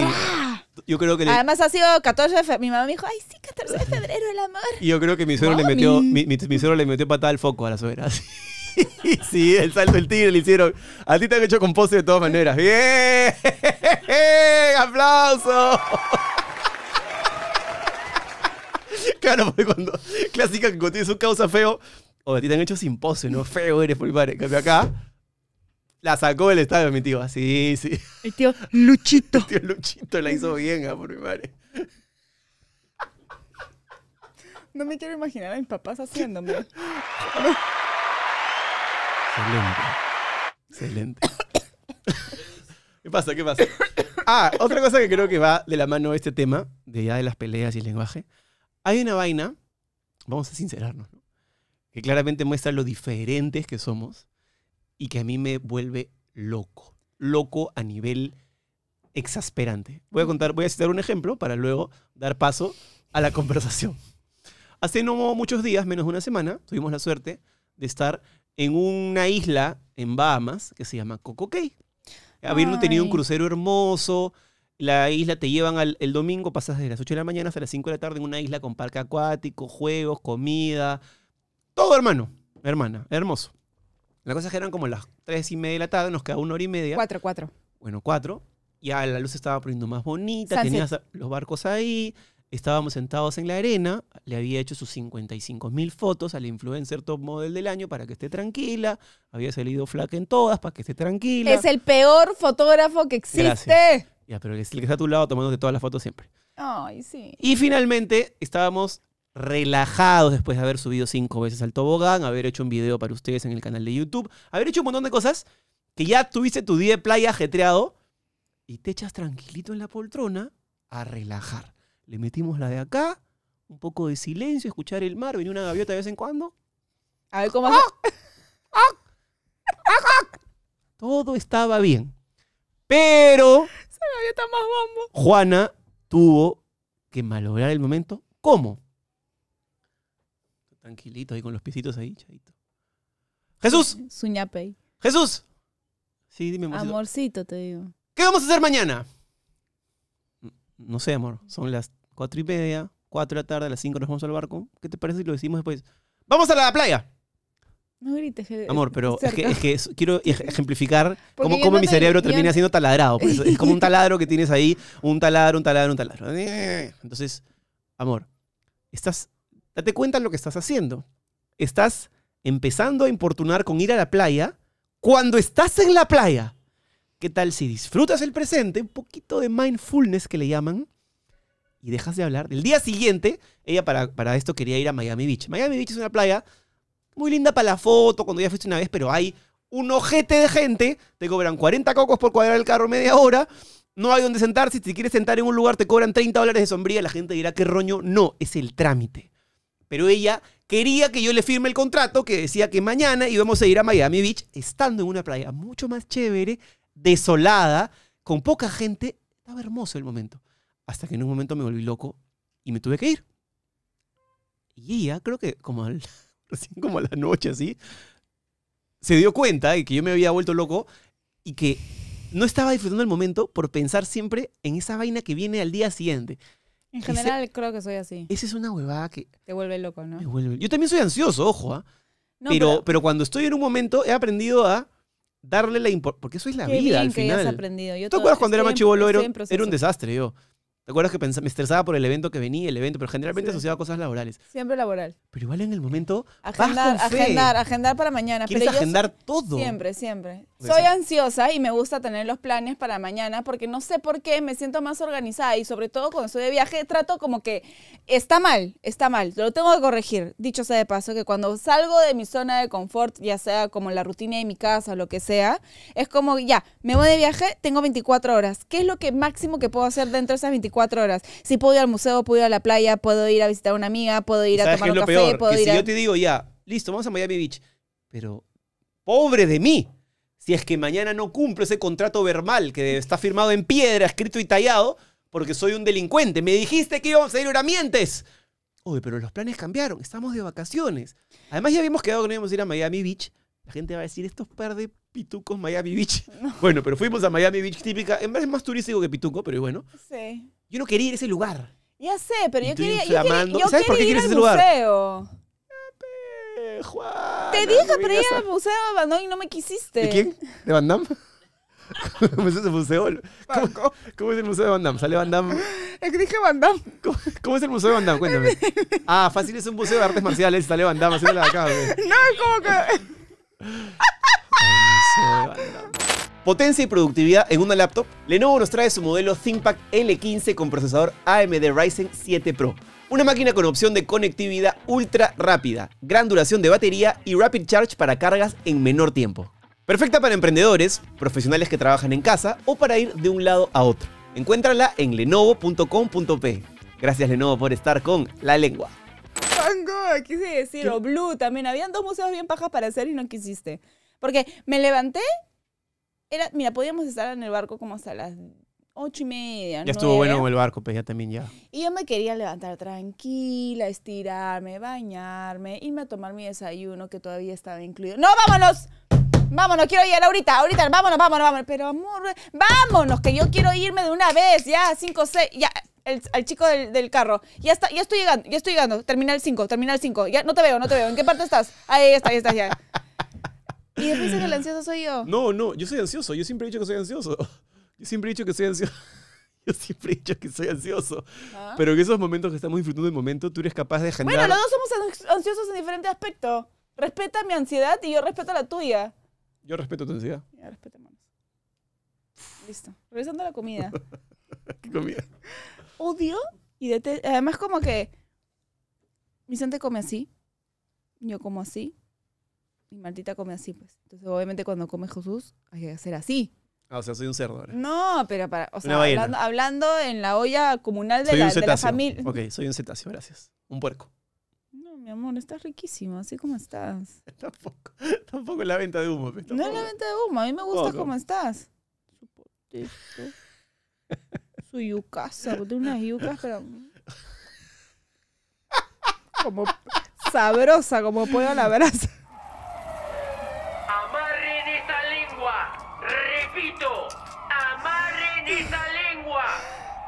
Yo creo que... Además ha sido 14 de febrero. Mi mamá me dijo, ay, sí, 14 de febrero, el amor. Y yo creo que mi suegro le metió, mi, mi, le metió patada al foco a la suegra. sí, el salto del tigre le hicieron. A ti te han hecho con de todas maneras. ¡Bien! ¡Aplauso! Claro, porque cuando. Clásica que cuando tienes un causa feo. O a ti te han hecho sin pose, ¿no? Feo eres, por mi padre. acá. La sacó del estadio, mi tío. Así, sí. El tío Luchito. El tío Luchito la hizo bien, ah, por mi madre. No me quiero imaginar a mis papás haciéndome. Excelente. Excelente. ¿Qué pasa? ¿Qué pasa? Ah, otra cosa que creo que va de la mano este tema, de ya de las peleas y el lenguaje, hay una vaina, vamos a sincerarnos, que claramente muestra lo diferentes que somos y que a mí me vuelve loco. Loco a nivel exasperante. Voy a contar, voy a citar un ejemplo para luego dar paso a la conversación. Hace no muchos días, menos de una semana, tuvimos la suerte de estar en una isla en Bahamas que se llama Coco Cay. Habiendo tenido un crucero hermoso, la isla te llevan el domingo, pasas desde las 8 de la mañana hasta las 5 de la tarde en una isla con parque acuático, juegos, comida, todo hermano, hermana, hermoso. La cosa que eran como las 3 y media de la tarde, nos queda una hora y media. Cuatro, cuatro. Bueno, cuatro. Ya la luz estaba poniendo más bonita, tenías los barcos ahí, estábamos sentados en la arena, le había hecho sus 55 mil fotos al influencer top model del año para que esté tranquila, había salido flaca en todas para que esté tranquila. Es el peor fotógrafo que existe. Ya, pero el que está a tu lado tomándote todas las fotos siempre. Ay, sí. Y finalmente estábamos relajados después de haber subido cinco veces al tobogán, haber hecho un video para ustedes en el canal de YouTube, haber hecho un montón de cosas que ya tuviste tu día de playa ajetreado y te echas tranquilito en la poltrona a relajar. Le metimos la de acá, un poco de silencio, escuchar el mar, venir una gaviota de vez en cuando. A ver cómo... ¡Ah! ¡Ah! ¡Ah! Todo estaba bien. Pero más bombo. Juana tuvo que malograr el momento. ¿Cómo? Tranquilito ahí con los pisitos ahí, chavito. Jesús. Suñapey. Jesús. Sí, dime, amorcito. Amorcito, te digo. ¿Qué vamos a hacer mañana? No sé, amor. Son las cuatro y media, cuatro de la tarde, a las cinco nos vamos al barco. ¿Qué te parece si lo decimos después? ¡Vamos a la playa! No grites. Eh, amor, pero es que, quiero ejemplificar cómo, mi cerebro termina siendo taladrado. es como un taladro que tienes ahí, un taladro, un taladro, un taladro. Entonces, amor, estás, date cuenta de lo que estás haciendo. Estás empezando a importunar con ir a la playa cuando estás en la playa. ¿Qué tal si disfrutas el presente, un poquito de mindfulness que le llaman, y dejas de hablar? El día siguiente, ella para, para esto quería ir a Miami Beach. Miami Beach es una playa muy linda para la foto, cuando ya fuiste una vez, pero hay un ojete de gente, te cobran 40 cocos por cuadrar el carro media hora, no hay donde sentarse, si te quieres sentar en un lugar te cobran 30 dólares de sombría, la gente dirá, qué roño, no, es el trámite. Pero ella quería que yo le firme el contrato que decía que mañana íbamos a ir a Miami Beach, estando en una playa mucho más chévere, desolada, con poca gente, estaba hermoso el momento. Hasta que en un momento me volví loco y me tuve que ir. Y ella, creo que como como a la noche así, se dio cuenta de que yo me había vuelto loco y que no estaba disfrutando el momento por pensar siempre en esa vaina que viene al día siguiente. En general creo que soy así. Esa es una huevada que... Te vuelve loco, ¿no? Yo también soy ansioso, ojo, ¿ah? pero, pero, cuando estoy en un momento he aprendido a darle la importancia, porque eso es la vida al final. Has aprendido. Yo ¿Tú acuerdas cuando era más era un desastre yo. ¿Te acuerdas que me estresaba por el evento que venía, el evento, pero generalmente asociaba asociado a cosas laborales? Siempre laboral. Pero igual en el momento. Agendar, agendar, agendar para mañana. Quieres agendar todo. Siempre, siempre. Soy ansiosa y me gusta tener los planes para mañana porque no sé por qué me siento más organizada y sobre todo cuando estoy de viaje trato como que está mal, está mal, lo tengo que corregir. Dicho sea de paso, que cuando salgo de mi zona de confort, ya sea como la rutina de mi casa o lo que sea, es como ya, me voy de viaje, tengo 24 horas. ¿Qué es lo que máximo que puedo hacer dentro de esas 24 cuatro horas. Si puedo ir al museo, puedo ir a la playa, puedo ir a visitar a una amiga, puedo ir a tomar un café, peor? puedo si yo te digo ya, listo, vamos a Miami Beach, pero pobre de mí, si es que mañana no cumplo ese contrato verbal que está firmado en piedra, escrito y tallado, porque soy un delincuente. Me dijiste que íbamos a ir a mientes. Oye, pero los planes cambiaron, estamos de vacaciones. Además ya habíamos quedado que no íbamos a ir a Miami Beach. La gente va a decir, estos par de pitucos Miami Beach. Bueno, pero fuimos a Miami Beach típica. En vez es más turístico que pituco, pero bueno. Sí. Yo no quería ir a ese lugar. Ya sé, pero yo quería, yo quería, yo ¿Sabes por qué ir, al ese museo. Eh, Te dije pero ir al museo de bandam y no me quisiste. ¿De quién? ¿De Van Damme? ¿Cómo es museo? ¿Cómo, es el museo de Van ¿Sale Van Damme? Es que dije Van Damme. ¿Cómo, es el museo de Van Cuéntame. Ah, fácil, es un museo de artes marciales. Sale Van Damme haciendo la acá. No, es como que... El museo de Potencia y productividad en una laptop, Lenovo nos trae su modelo ThinkPad L15 con procesador AMD Ryzen 7 Pro. Una máquina con opción de conectividad ultra rápida, gran duración de batería y rapid charge para cargas en menor tiempo. Perfecta para emprendedores, profesionales que trabajan en casa o para ir de un lado a otro. Encuéntrala en lenovo.com.p. Gracias Lenovo por estar con La Lengua. quise decir, o Blue también. Habían dos museos bien pajas para hacer y no quisiste. Porque me levanté era, mira, podíamos estar en el barco como hasta las ocho y media. Ya estuvo bueno el barco, pues ya también ya. Y yo me quería levantar tranquila, estirarme, bañarme, irme a tomar mi desayuno que todavía estaba incluido. ¡No, vámonos! Vámonos, quiero ir ahorita, ahorita, vámonos, vámonos, vámonos. Pero amor, vámonos, que yo quiero irme de una vez, ya, cinco, seis, ya. El, chico del, del, carro. Ya está, ya estoy llegando, ya estoy llegando. Terminal 5, terminal 5. Ya no te veo, no te veo. ¿En qué parte estás? Ahí está, ahí estás ya. Y después que el ansioso soy yo. No, no, yo soy ansioso. Yo siempre he dicho que soy ansioso. Yo siempre he dicho que soy ansioso. Yo siempre he dicho que soy ansioso. Pero en esos momentos que estamos disfrutando del momento, tú eres capaz de generar... Bueno, los dos somos ansiosos en diferentes aspectos. Respeta mi ansiedad y yo respeto la tuya. Yo respeto tu ansiedad. Ya, Listo. Regresando a la comida. ¿Qué comida? Odio y Además, como que... Vicente come así. Yo como así. Y Martita come así, pues. Entonces, obviamente, cuando come Jesús, hay que hacer así. Ah, o sea, soy un cerdo ahora. No, pero para. O sea, hablando, en la olla comunal de, la, de la familia. Ok, soy un cetáceo, gracias. Un puerco. No, mi amor, estás riquísimo, así como estás. tampoco, tampoco la venta de humo. Pues, no es la venta de humo, a mí me gusta cómo estás. Su potito. Su yucasa, porque unas yucas, pero. Mm. Como sabrosa, como puedo la brasa.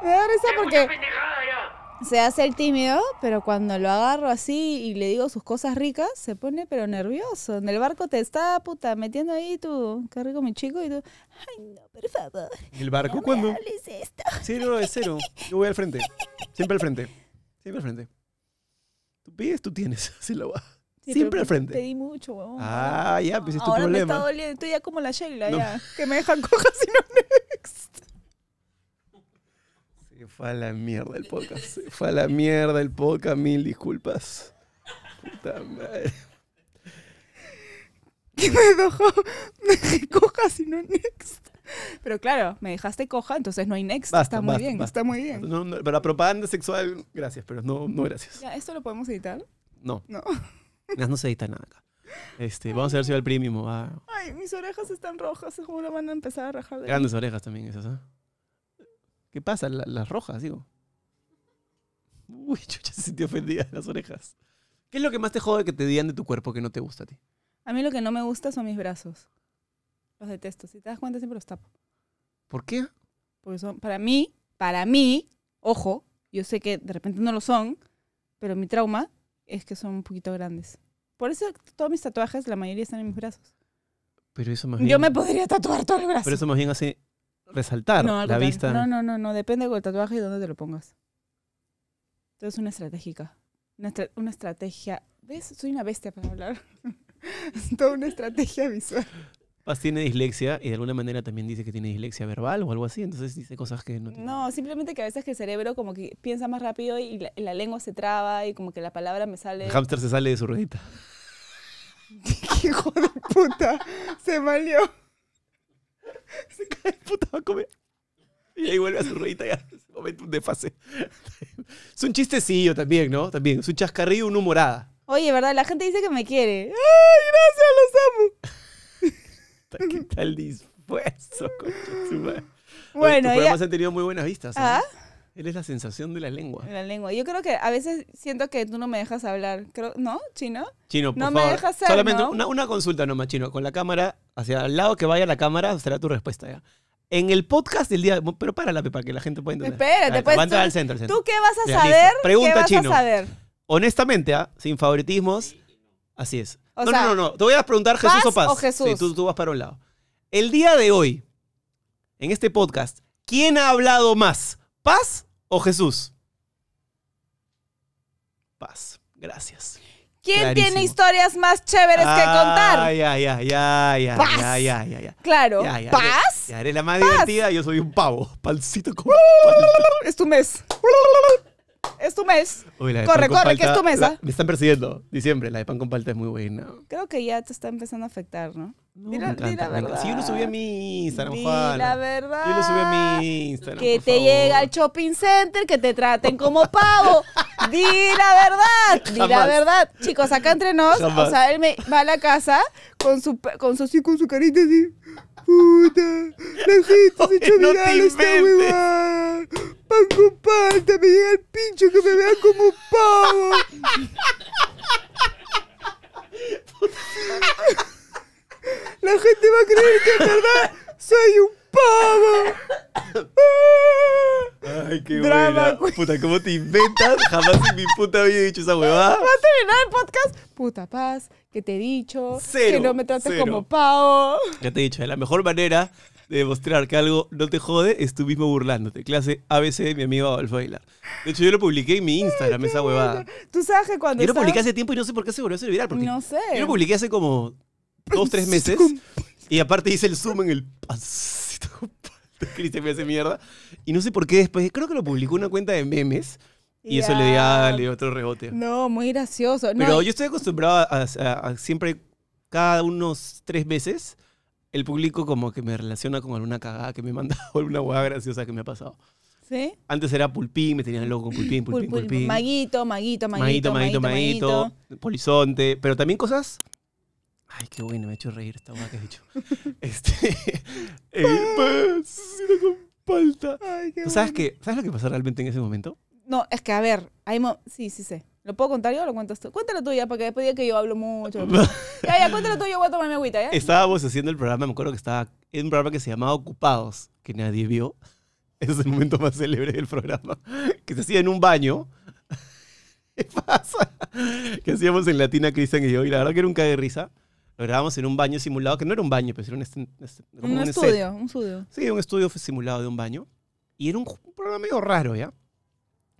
Me da porque se hace el tímido, pero cuando lo agarro así y le digo sus cosas ricas, se pone pero nervioso. En el barco te está, puta, metiendo ahí tú, qué rico mi chico, y tú, ay no, por favor. ¿El barco no cuándo? Esto. Cero es cero. Yo voy al frente. Siempre al frente. Siempre al frente. Tú pides, tú tienes. Así lo va. Siempre al frente. Pedí mucho, huevón. Ah, ya, pues es tu problema. me está doliendo. Estoy ya como la Sheila, ya. Que me dejan coja y no fue a la mierda el podcast. fue a la mierda el podcast, mil disculpas. Puta madre. me dejó, me coja sino next. Pero claro, me dejaste coja, entonces no hay next. está, muy bien, está muy bien, no, no, para propaganda sexual, gracias, pero no, no gracias. ¿Esto lo podemos editar? No. No. No, se edita nada acá. Este, vamos a ver si va el primo. Ay, mis orejas están rojas, Es como seguro van a empezar a rajar Grandes orejas también esas, ¿ah? ¿Qué pasa? las rojas, digo. Uy, chucha, se sintió ofendida en las orejas. ¿Qué es lo que más te jode que te digan de tu cuerpo que no te gusta a ti? A mí lo que no me gusta son mis brazos. Los detesto. Si te das cuenta, siempre los tapo. ¿Por qué? Porque son, para mí, para mí, ojo, yo sé que de repente no lo son, pero mi trauma es que son un poquito grandes. Por eso todos mis tatuajes, la mayoría están en mis brazos. Pero eso más Yo me podría tatuar todo el brazo. Pero eso más bien así resaltar la vista. No, no, no, no, depende del tatuaje y dónde te lo pongas. Entonces, es una estratégica. Una, una estrategia. ¿Ves? Soy una bestia para hablar. es toda una estrategia visual. Paz tiene dislexia y de alguna manera también dice que tiene dislexia verbal o algo así, entonces dice cosas que no. Tiene... No, simplemente que a veces el cerebro como que piensa más rápido y la, lengua se traba y como que la palabra me sale. El hámster se sale de su ruedita. hijo de puta! Se malió. Se cae el puta, va a comer. Y ahí vuelve a su ruedita ya. Momento de fase. Es un chistecillo también, ¿no? También. Es un chascarrillo, una humorada. Oye, ¿verdad? La gente dice que me quiere. ¡Ay, gracias! ¡Los amo! ¿Qué tal dispuesto, Bueno, programas han tenido muy buenas vistas. ¿eh? ¿Ah? Eres la sensación de la lengua. De la lengua. Yo creo que a veces siento que tú no me dejas hablar. ¿No, Chino? Chino, no me dejas hablar Solamente una, una, consulta nomás, Chino. Con la cámara, hacia el lado que vaya la cámara, será tu respuesta ya. En el podcast del día... Pero párala, para que la gente pueda entender. Espérate, pues. Tú, al centro, ¿Tú qué vas a saber? ¿Qué vas a saber? Honestamente, ¿ah? sin favoritismos. Así es. no, no, no, no. Te voy a preguntar Jesús o Paz. O Jesús. tú, tú vas para un lado. El día de hoy, en este podcast, ¿quién ha hablado más? ¿Paz o oh, Jesús? Paz. Gracias. ¿Quién tiene historias más chéveres que contar? Ya, ya, ya. ay, ay, Paz. ay, ay, Claro. Paz. Ya eres la más divertida, yo soy un pavo. Palcito Es tu mes. Es tu mes. corre, corre, que es tu mesa. me están persiguiendo. Diciembre, la de pan con palta es muy buena. Creo que ya te está empezando a afectar, ¿no? Mira la verdad. Si yo lo subí a mi Instagram, Di la verdad. Yo lo subí a mi Instagram. Que te llegue al shopping center, que te traten como pavo. Di la verdad, di la verdad. Chicos, acá entre nos, o sea, él me va a la casa con su, con su, con su carita así. Puta, la gente se Oye, mirar. no te inventes. Pan con me llega el pincho que me vea como pavo. La gente va a creer que en verdad soy un pavo. Ay, qué Drama, Puta, ¿cómo te inventas? Jamás en mi puta vida he dicho esa huevada. ¿Vas a terminar el podcast? Puta paz, que te he dicho. que no me trates como pavo. Ya te he dicho, la mejor manera de demostrar que algo no te jode es tú mismo burlándote. Clase ABC de mi amigo Adolfo De hecho, yo lo publiqué en mi Instagram, esa huevada. Tú sabes que cuando. Yo lo publiqué hace tiempo y no sé por qué se volvió a ser viral. Porque no sé. Yo lo publiqué hace como dos, tres meses. Y aparte hice el zoom en el pancito Cristian me hace mierda. Y no sé por qué después, creo que lo publicó una cuenta de memes. Y eso le le dio otro rebote. No, muy gracioso. Pero yo estoy acostumbrado a, siempre, cada unos tres meses, el público como que me relaciona con alguna cagada que me manda o alguna hueá graciosa que me ha pasado. ¿Sí? Antes era Pulpín, me tenían loco con Pulpín, Pulpín, Pulpín. Maguito, Maguito, Maguito, Maguito, Maguito, Polizonte. Pero también cosas Ay, qué bueno, me ha hecho reír esta hueá que has dicho. este. Eh, pues, Ay, qué sabes, lo que pasó realmente en ese momento? No, es que a ver, hay sí, sí sé. ¿Lo puedo contar yo o lo cuentas tú? Cuéntalo tú ya, porque después de que yo hablo mucho. ya, ya, cuéntalo tú, yo voy a tomar mi agüita, ¿ya? Estábamos haciendo el programa, me acuerdo que estaba en un programa que se llamaba Ocupados, que nadie vio. Ese es el momento más célebre del programa. Que se hacía en un baño. ¿Qué pasa? Que hacíamos en Latina Cristian y yo, y la verdad que era un cae de risa. Lo grabamos en un baño simulado, que no era un baño, pero era un, un, estudio, un estudio. Sí, un estudio simulado de un baño. Y era un, programa medio raro, ¿ya?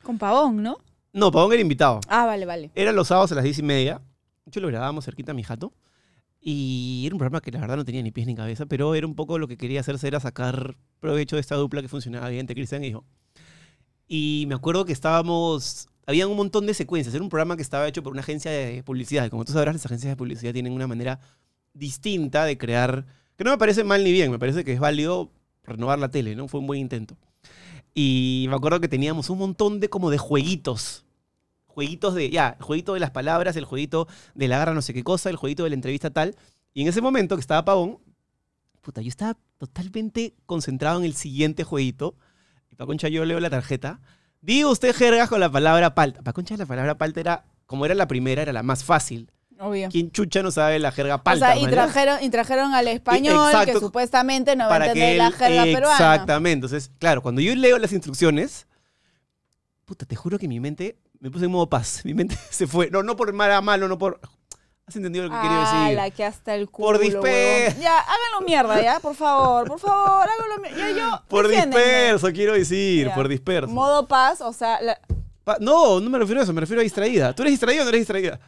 Con Pavón, ¿no? No, Pavón era invitado. Ah, vale, vale. Eran los sábados a las diez y media. Yo lo grabábamos cerquita a mi jato. Y era un programa que la verdad no tenía ni pies ni cabeza, pero era un poco lo que quería hacerse, era sacar provecho de esta dupla que funcionaba bien entre Cristian y yo. Y me acuerdo que estábamos habían un montón de secuencias. Era un programa que estaba hecho por una agencia de publicidad. como tú sabrás, las agencias de publicidad tienen una manera distinta de crear. Que no me parece mal ni bien, me parece que es válido renovar la tele, ¿no? Fue un buen intento. Y me acuerdo que teníamos un montón de como de jueguitos. Jueguitos de, ya, el jueguito de las palabras, el jueguito de la garra no sé qué cosa, el jueguito de la entrevista tal. Y en ese momento que estaba Pavón, puta, yo estaba totalmente concentrado en el siguiente jueguito. Y concha yo leo la tarjeta Digo usted jerga con la palabra palta. Para concha, la palabra palta era, como era la primera, era la más fácil. Obvio. ¿Quién chucha no sabe la jerga palta? O sea, y trajeron, trajeron al español, que supuestamente no va a entender la jerga peruana. Exactamente. Entonces, claro, cuando yo leo las instrucciones, puta, te juro que mi mente me puse en modo paz. Mi mente se fue. No, no por mal malo, no por. ¿Has entendido lo que quería decir? La que hasta el culo. Por disperso. Ya, háganlo mierda, ya, por favor, por favor, háganlo mierda. yo, por disperso, quiero decir, por disperso. Modo paz, o sea. no, no me refiero a eso, me refiero a distraída. ¿Tú eres distraída o no eres distraída?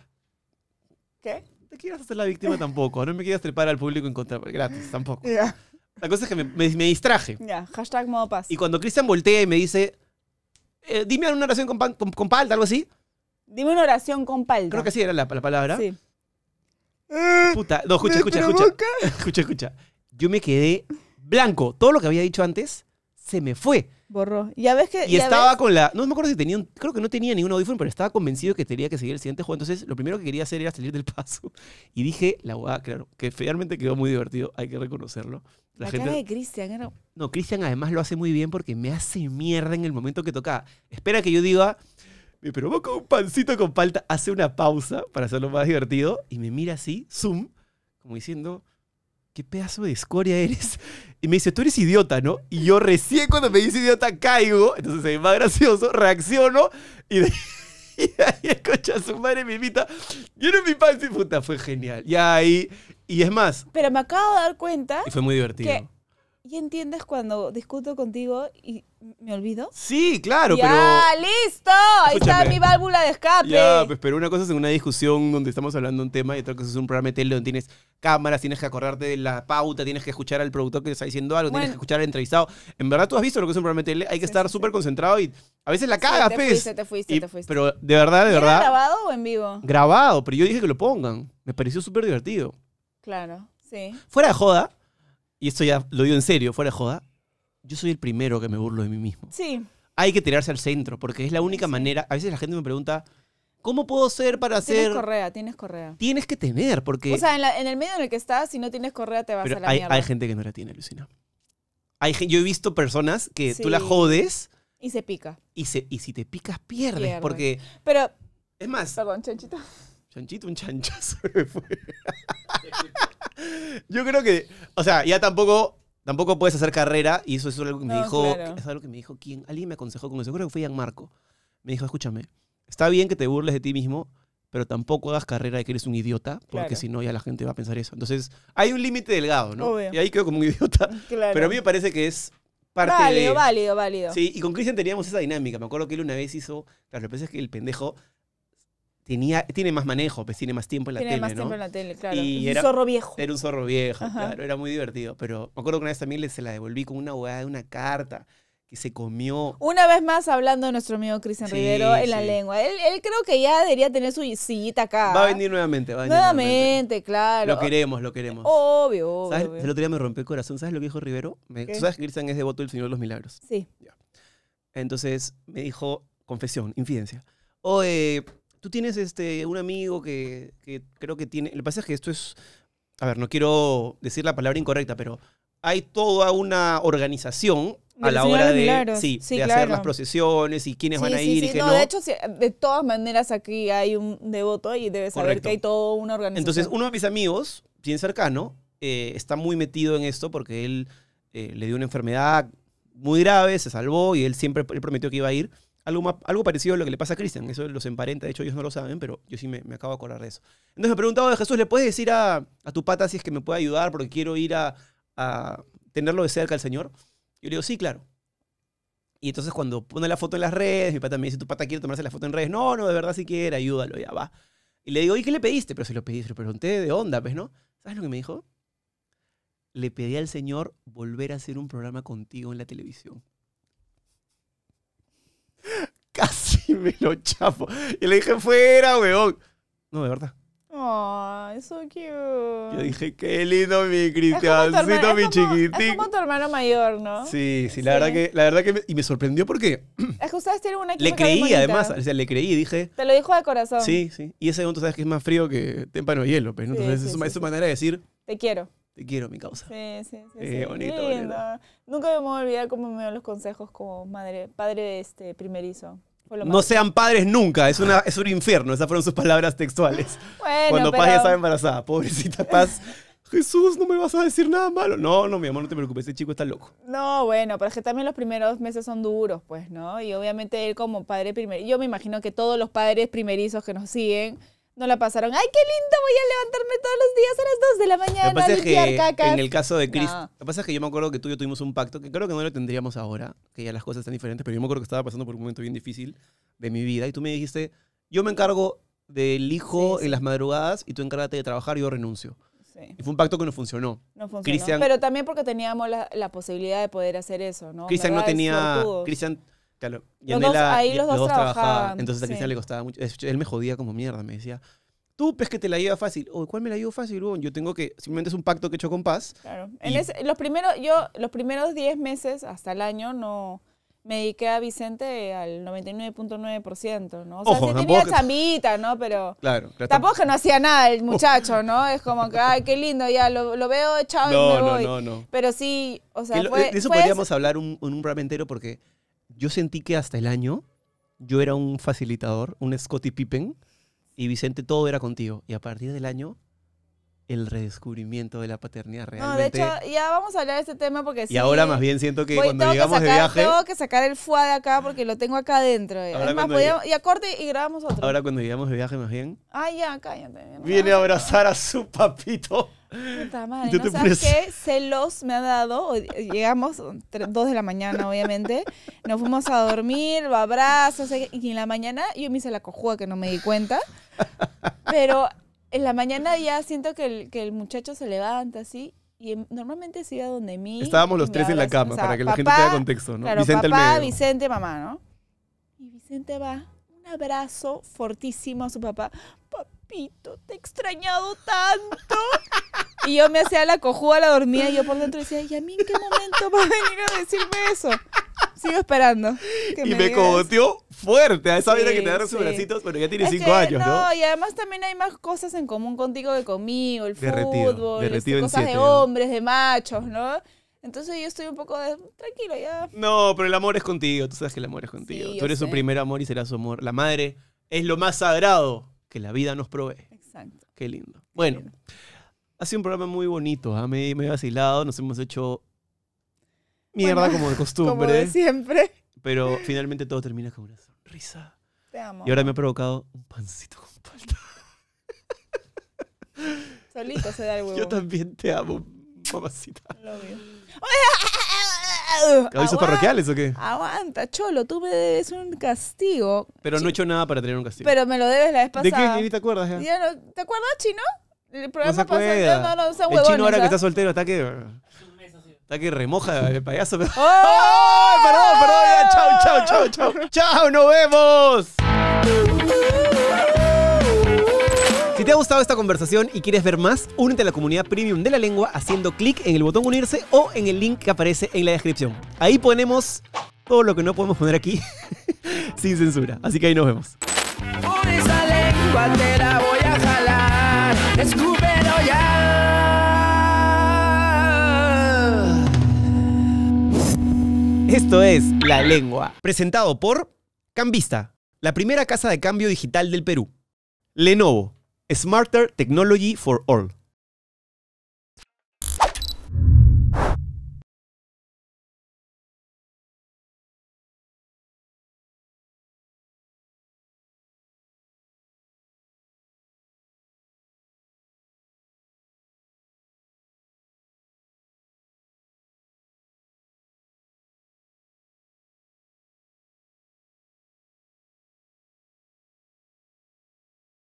¿Qué? No te quieras hacer la víctima tampoco, no me quieras trepar al público en contra gratis, tampoco. La cosa es que me, distraje. Ya, hashtag modo paz. Y cuando Cristian voltea y me dice, eh, dime una oración con, palta, algo así. Dime una oración con palta. Creo que sí era la, la palabra. Sí. Eh, Puta, no, escucha, escucha, escucha. Escucha, escucha. Yo me quedé blanco. Todo lo que había dicho antes se me fue. Borró. Ya ves que. Y estaba con la. No me acuerdo si tenía. Un, creo que no tenía ningún audífono, pero estaba convencido que tenía que seguir el siguiente juego. Entonces, lo primero que quería hacer era salir del paso. Y dije, la guada, claro, que realmente quedó muy divertido, hay que reconocerlo. La, gente... de Cristian era... No, Cristian además lo hace muy bien porque me hace mierda en el momento que toca. Espera que yo diga pero provoca un pancito con palta, hace una pausa para hacerlo más divertido y me mira así, zoom, como diciendo, qué pedazo de escoria eres. Y me dice, tú eres idiota, ¿no? Y yo recién cuando me dice idiota caigo, entonces es más gracioso, reacciono y ahí escucha a su madre mimita Y era mi pancito puta, fue genial. Y ahí, y es más. Pero me acabo de dar cuenta. Y fue muy divertido. ¿Y entiendes cuando discuto contigo y me olvido? Sí, claro, ya, pero. ¡Ya, listo! Ahí está mi válvula de escape. Ya, pues, pero una cosa es en una discusión donde estamos hablando de un tema y otro que es un programa de tele donde tienes cámaras, tienes que acordarte de la pauta, tienes que escuchar al productor que te está diciendo algo, tienes que escuchar al entrevistado. En verdad, tú has visto lo que es un programa de tele, hay que estar súper concentrado y a veces la cagas, sí, te pues. Fuiste, te fuiste, te fuiste. Pero de verdad, de verdad. grabado o en vivo? Grabado, pero yo dije que lo pongan. Me pareció súper divertido. Claro, sí. Fuera de joda y esto ya lo digo en serio, fuera de joda, yo soy el primero que me burlo de mí mismo. Sí. Hay que tirarse al centro, porque es la única manera. A veces la gente me pregunta, ¿cómo puedo ser para hacer Tienes correa, tienes correa. Tienes que tener, porque... O sea, en, el medio en el que estás, si no tienes correa, te vas a la hay, Hay gente que no la tiene, Lucina. Hay, yo he visto personas que tú la jodes... Y se pica. Y, y si te picas, pierdes, porque... Pero... Es más... Perdón, Chanchito, un chanchazo Yo creo que, o sea, ya tampoco, tampoco puedes hacer carrera y eso, es algo que me dijo, es algo que me dijo quien, alguien me aconsejó con eso, creo que fue Ian Marco. Me dijo, escúchame, está bien que te burles de ti mismo, pero tampoco hagas carrera de que eres un idiota, porque si no ya la gente va a pensar eso. Entonces, hay un límite delgado, ¿no? Y ahí quedo como un idiota. Pero a mí me parece que es parte válido, de... Válido, válido, Sí, y con Cristian teníamos esa dinámica. Me acuerdo que él una vez hizo... Claro, lo que es que el pendejo tiene más manejo, pues tiene más tiempo en la tiene más tiempo en la tele, claro. Y era, un zorro viejo. Era un zorro viejo, claro, era muy divertido. Pero me acuerdo que una vez también le, se la devolví con una hueá de una carta que se comió. Una vez más hablando de nuestro amigo Cristian Rivero en la lengua. Él, creo que ya debería tener su sillita acá. Va a venir nuevamente, va nuevamente, claro. Lo queremos, lo queremos. Obvio, obvio. El otro día me rompió el corazón. ¿Sabes lo que dijo Rivero? sabes que Cristian es devoto del Señor de los Milagros? Sí. Entonces me dijo, confesión, infidencia. eh, Tú tienes este, un amigo que, creo que tiene. Lo que pasa es que esto es. A ver, no quiero decir la palabra incorrecta, pero hay toda una organización a la hora de, sí, hacer las procesiones y quiénes van a ir y no, De hecho, de todas maneras aquí hay un devoto y debe saber que hay toda una organización. Entonces, uno de mis amigos, bien cercano, eh, está muy metido en esto porque él eh, le dio una enfermedad muy grave, se salvó y él siempre él prometió que iba a ir. Algo, parecido a lo que le pasa a Cristian, eso los emparenta, de hecho ellos no lo saben, pero yo sí me, me acabo de acordar de eso. Entonces me preguntaba a Jesús, ¿le puedes decir a, tu pata si es que me puede ayudar porque quiero ir a, tenerlo de cerca al Señor? Yo le digo, sí, claro. Y entonces cuando pone la foto en las redes, mi pata me dice, tu pata quiere tomarse la foto en redes. No, no, de verdad si quiere, ayúdalo, ya va. Y le digo, ¿y qué le pediste? Pero se lo pedí, pero lo pregunté de onda, pues, ¿no? ¿Sabes lo que me dijo? Le pedí al Señor volver a hacer un programa contigo en la televisión. Casi me lo chapo. Y le dije, fuera, weón. No, de verdad. Ay, so cute. Yo dije, qué lindo mi Cristiancito, mi chiquitín. Es como tu hermano mayor, ¿no? Sí, sí, la verdad que, la verdad que, me, y me sorprendió porque... Es que ustedes tienen una Le creí, además, o sea, le creí, dije... Te lo dijo de corazón. Sí, sí, y ese segundo sabes que es más frío que tempano de hielo, pero pues, ¿no? es su manera de decir... Te quiero te quiero, mi causa. Sí, sí, sí. Bonito, bonito. Nunca me voy a olvidar cómo me dio los consejos como madre, padre este, primerizo. No sean padres nunca, es, una, es un infierno. Esas fueron sus palabras textuales. Cuando Paz ya estaba embarazada, pobrecita Paz. Jesús, no me vas a decir nada malo. No, no, mi amor, no te preocupes, Ese chico está loco. No, bueno, pero es que también los primeros meses son duros, pues, ¿no? Y obviamente él como padre primerizo, yo me imagino que todos los padres primerizos que nos siguen, no la pasaron. ¡Ay, qué lindo! Voy a levantarme todos los días a las 2 de la mañana En el caso de Chris, lo que pasa es que yo me acuerdo que tú y yo tuvimos un pacto que creo que no lo tendríamos ahora, que ya las cosas están diferentes, pero yo me acuerdo que estaba pasando por un momento bien difícil de mi vida y tú me dijiste, yo me encargo del hijo en las madrugadas y tú encárgate de trabajar, y yo renuncio. Y fue un pacto que no funcionó. No funcionó. pero también porque teníamos la, posibilidad de poder hacer eso, ¿no? Cristian no tenía... Cristian Claro. Y los ahí los, dos, trabajaban. Entonces a Cristian le costaba mucho. Él me jodía como mierda, me decía, tú ves pues, que te la lleva fácil. ¿cuál me la llevo fácil, Yo tengo que, simplemente es un pacto que he hecho con Paz. Claro. los primeros, yo, los primeros 10 meses hasta el año no me dediqué a Vicente al 99.9%, ¿no? O sea, Ojo, sí tenía chambita, ¿no? Pero claro, claro, tampoco que no hacía nada el muchacho, ¿no? Es como que, ay, qué lindo, ya lo, lo veo echado no, no, No, no, no. Pero sí, o sea, fue, De eso podríamos hablar un, un entero porque yo sentí que hasta el año yo era un facilitador, un Scotty Pippen, y Vicente todo era contigo. Y a partir del año, el redescubrimiento de la paternidad realmente. No, de hecho, ya vamos a hablar de este tema porque Y ahora más bien siento que cuando llegamos de viaje... Tengo que sacar el FUA de acá porque lo tengo acá adentro. Eh. y acorde y grabamos otro. Ahora cuando llegamos de viaje más bien... Ah, ya, cállate. Viene a abrazar a su papito. ¿no sabes qué celos me ha dado? Eh, llegamos, dos de la mañana, obviamente. Nos fuimos a dormir, lo abrazo, y en la mañana yo me hice la cojúa que no me di cuenta. Pero en la mañana ya siento que el, que el muchacho se levanta así y normalmente sigue donde mí. Estábamos los tres en la cama, para que la gente tenga contexto, ¿no? Vicente papá, Vicente, mamá, ¿no? Y Vicente va, un abrazo fortísimo a su papá. Papá te he extrañado tanto. Y yo me hacía la cojuda, la dormía, y yo por dentro decía, ¿y a mí en qué momento va a venir a decirme eso? Sigo esperando. y me, me fuerte a esa vida que te agarró sus bracitos, pero ya tiene cinco años, no, no, y además también hay más cosas en común contigo que conmigo, el fútbol, cosas de hombres, de machos, ¿no? Entonces yo estoy un poco de, tranquilo ya. No, pero el amor es contigo, tú sabes que el amor es contigo. tú eres su primer amor y será su amor. La madre es lo más sagrado que la vida nos provee. Exacto. Qué lindo. Bueno, ha sido un programa muy bonito. a ¿ah? Me, me, he vacilado, nos hemos hecho mierda como de costumbre. Como de siempre. Pero finalmente todo termina con una sonrisa. Te amo. Y ahora me ha provocado un pancito con palta. Solito se da el huevo. Yo también te amo, mamacita. Lo veo. ¿Avisos parroquiales o qué? Aguanta, cholo, tú me debes un castigo. Pero no he hecho nada para tener un castigo. Pero me lo debes la vez pasada. ¿De qué? Ni te acuerdas ¿Te acuerdas, chino? El programa no No, no, El chino ahora que está soltero está que. Está que remoja el payaso. ¡Oh! Perdón, perdón, ya. Chao, chao, chao, chao. ¡Chao, nos vemos! Si te ha gustado esta conversación y quieres ver más, únete a la comunidad premium de la lengua haciendo clic en el botón unirse o en el link que aparece en la descripción. Ahí ponemos todo lo que no podemos poner aquí sin censura. Así que ahí nos vemos. a jalar. ya. Esto es La Lengua, presentado por Cambista, la primera casa de cambio digital del Perú. Lenovo, Smarter Technology for All.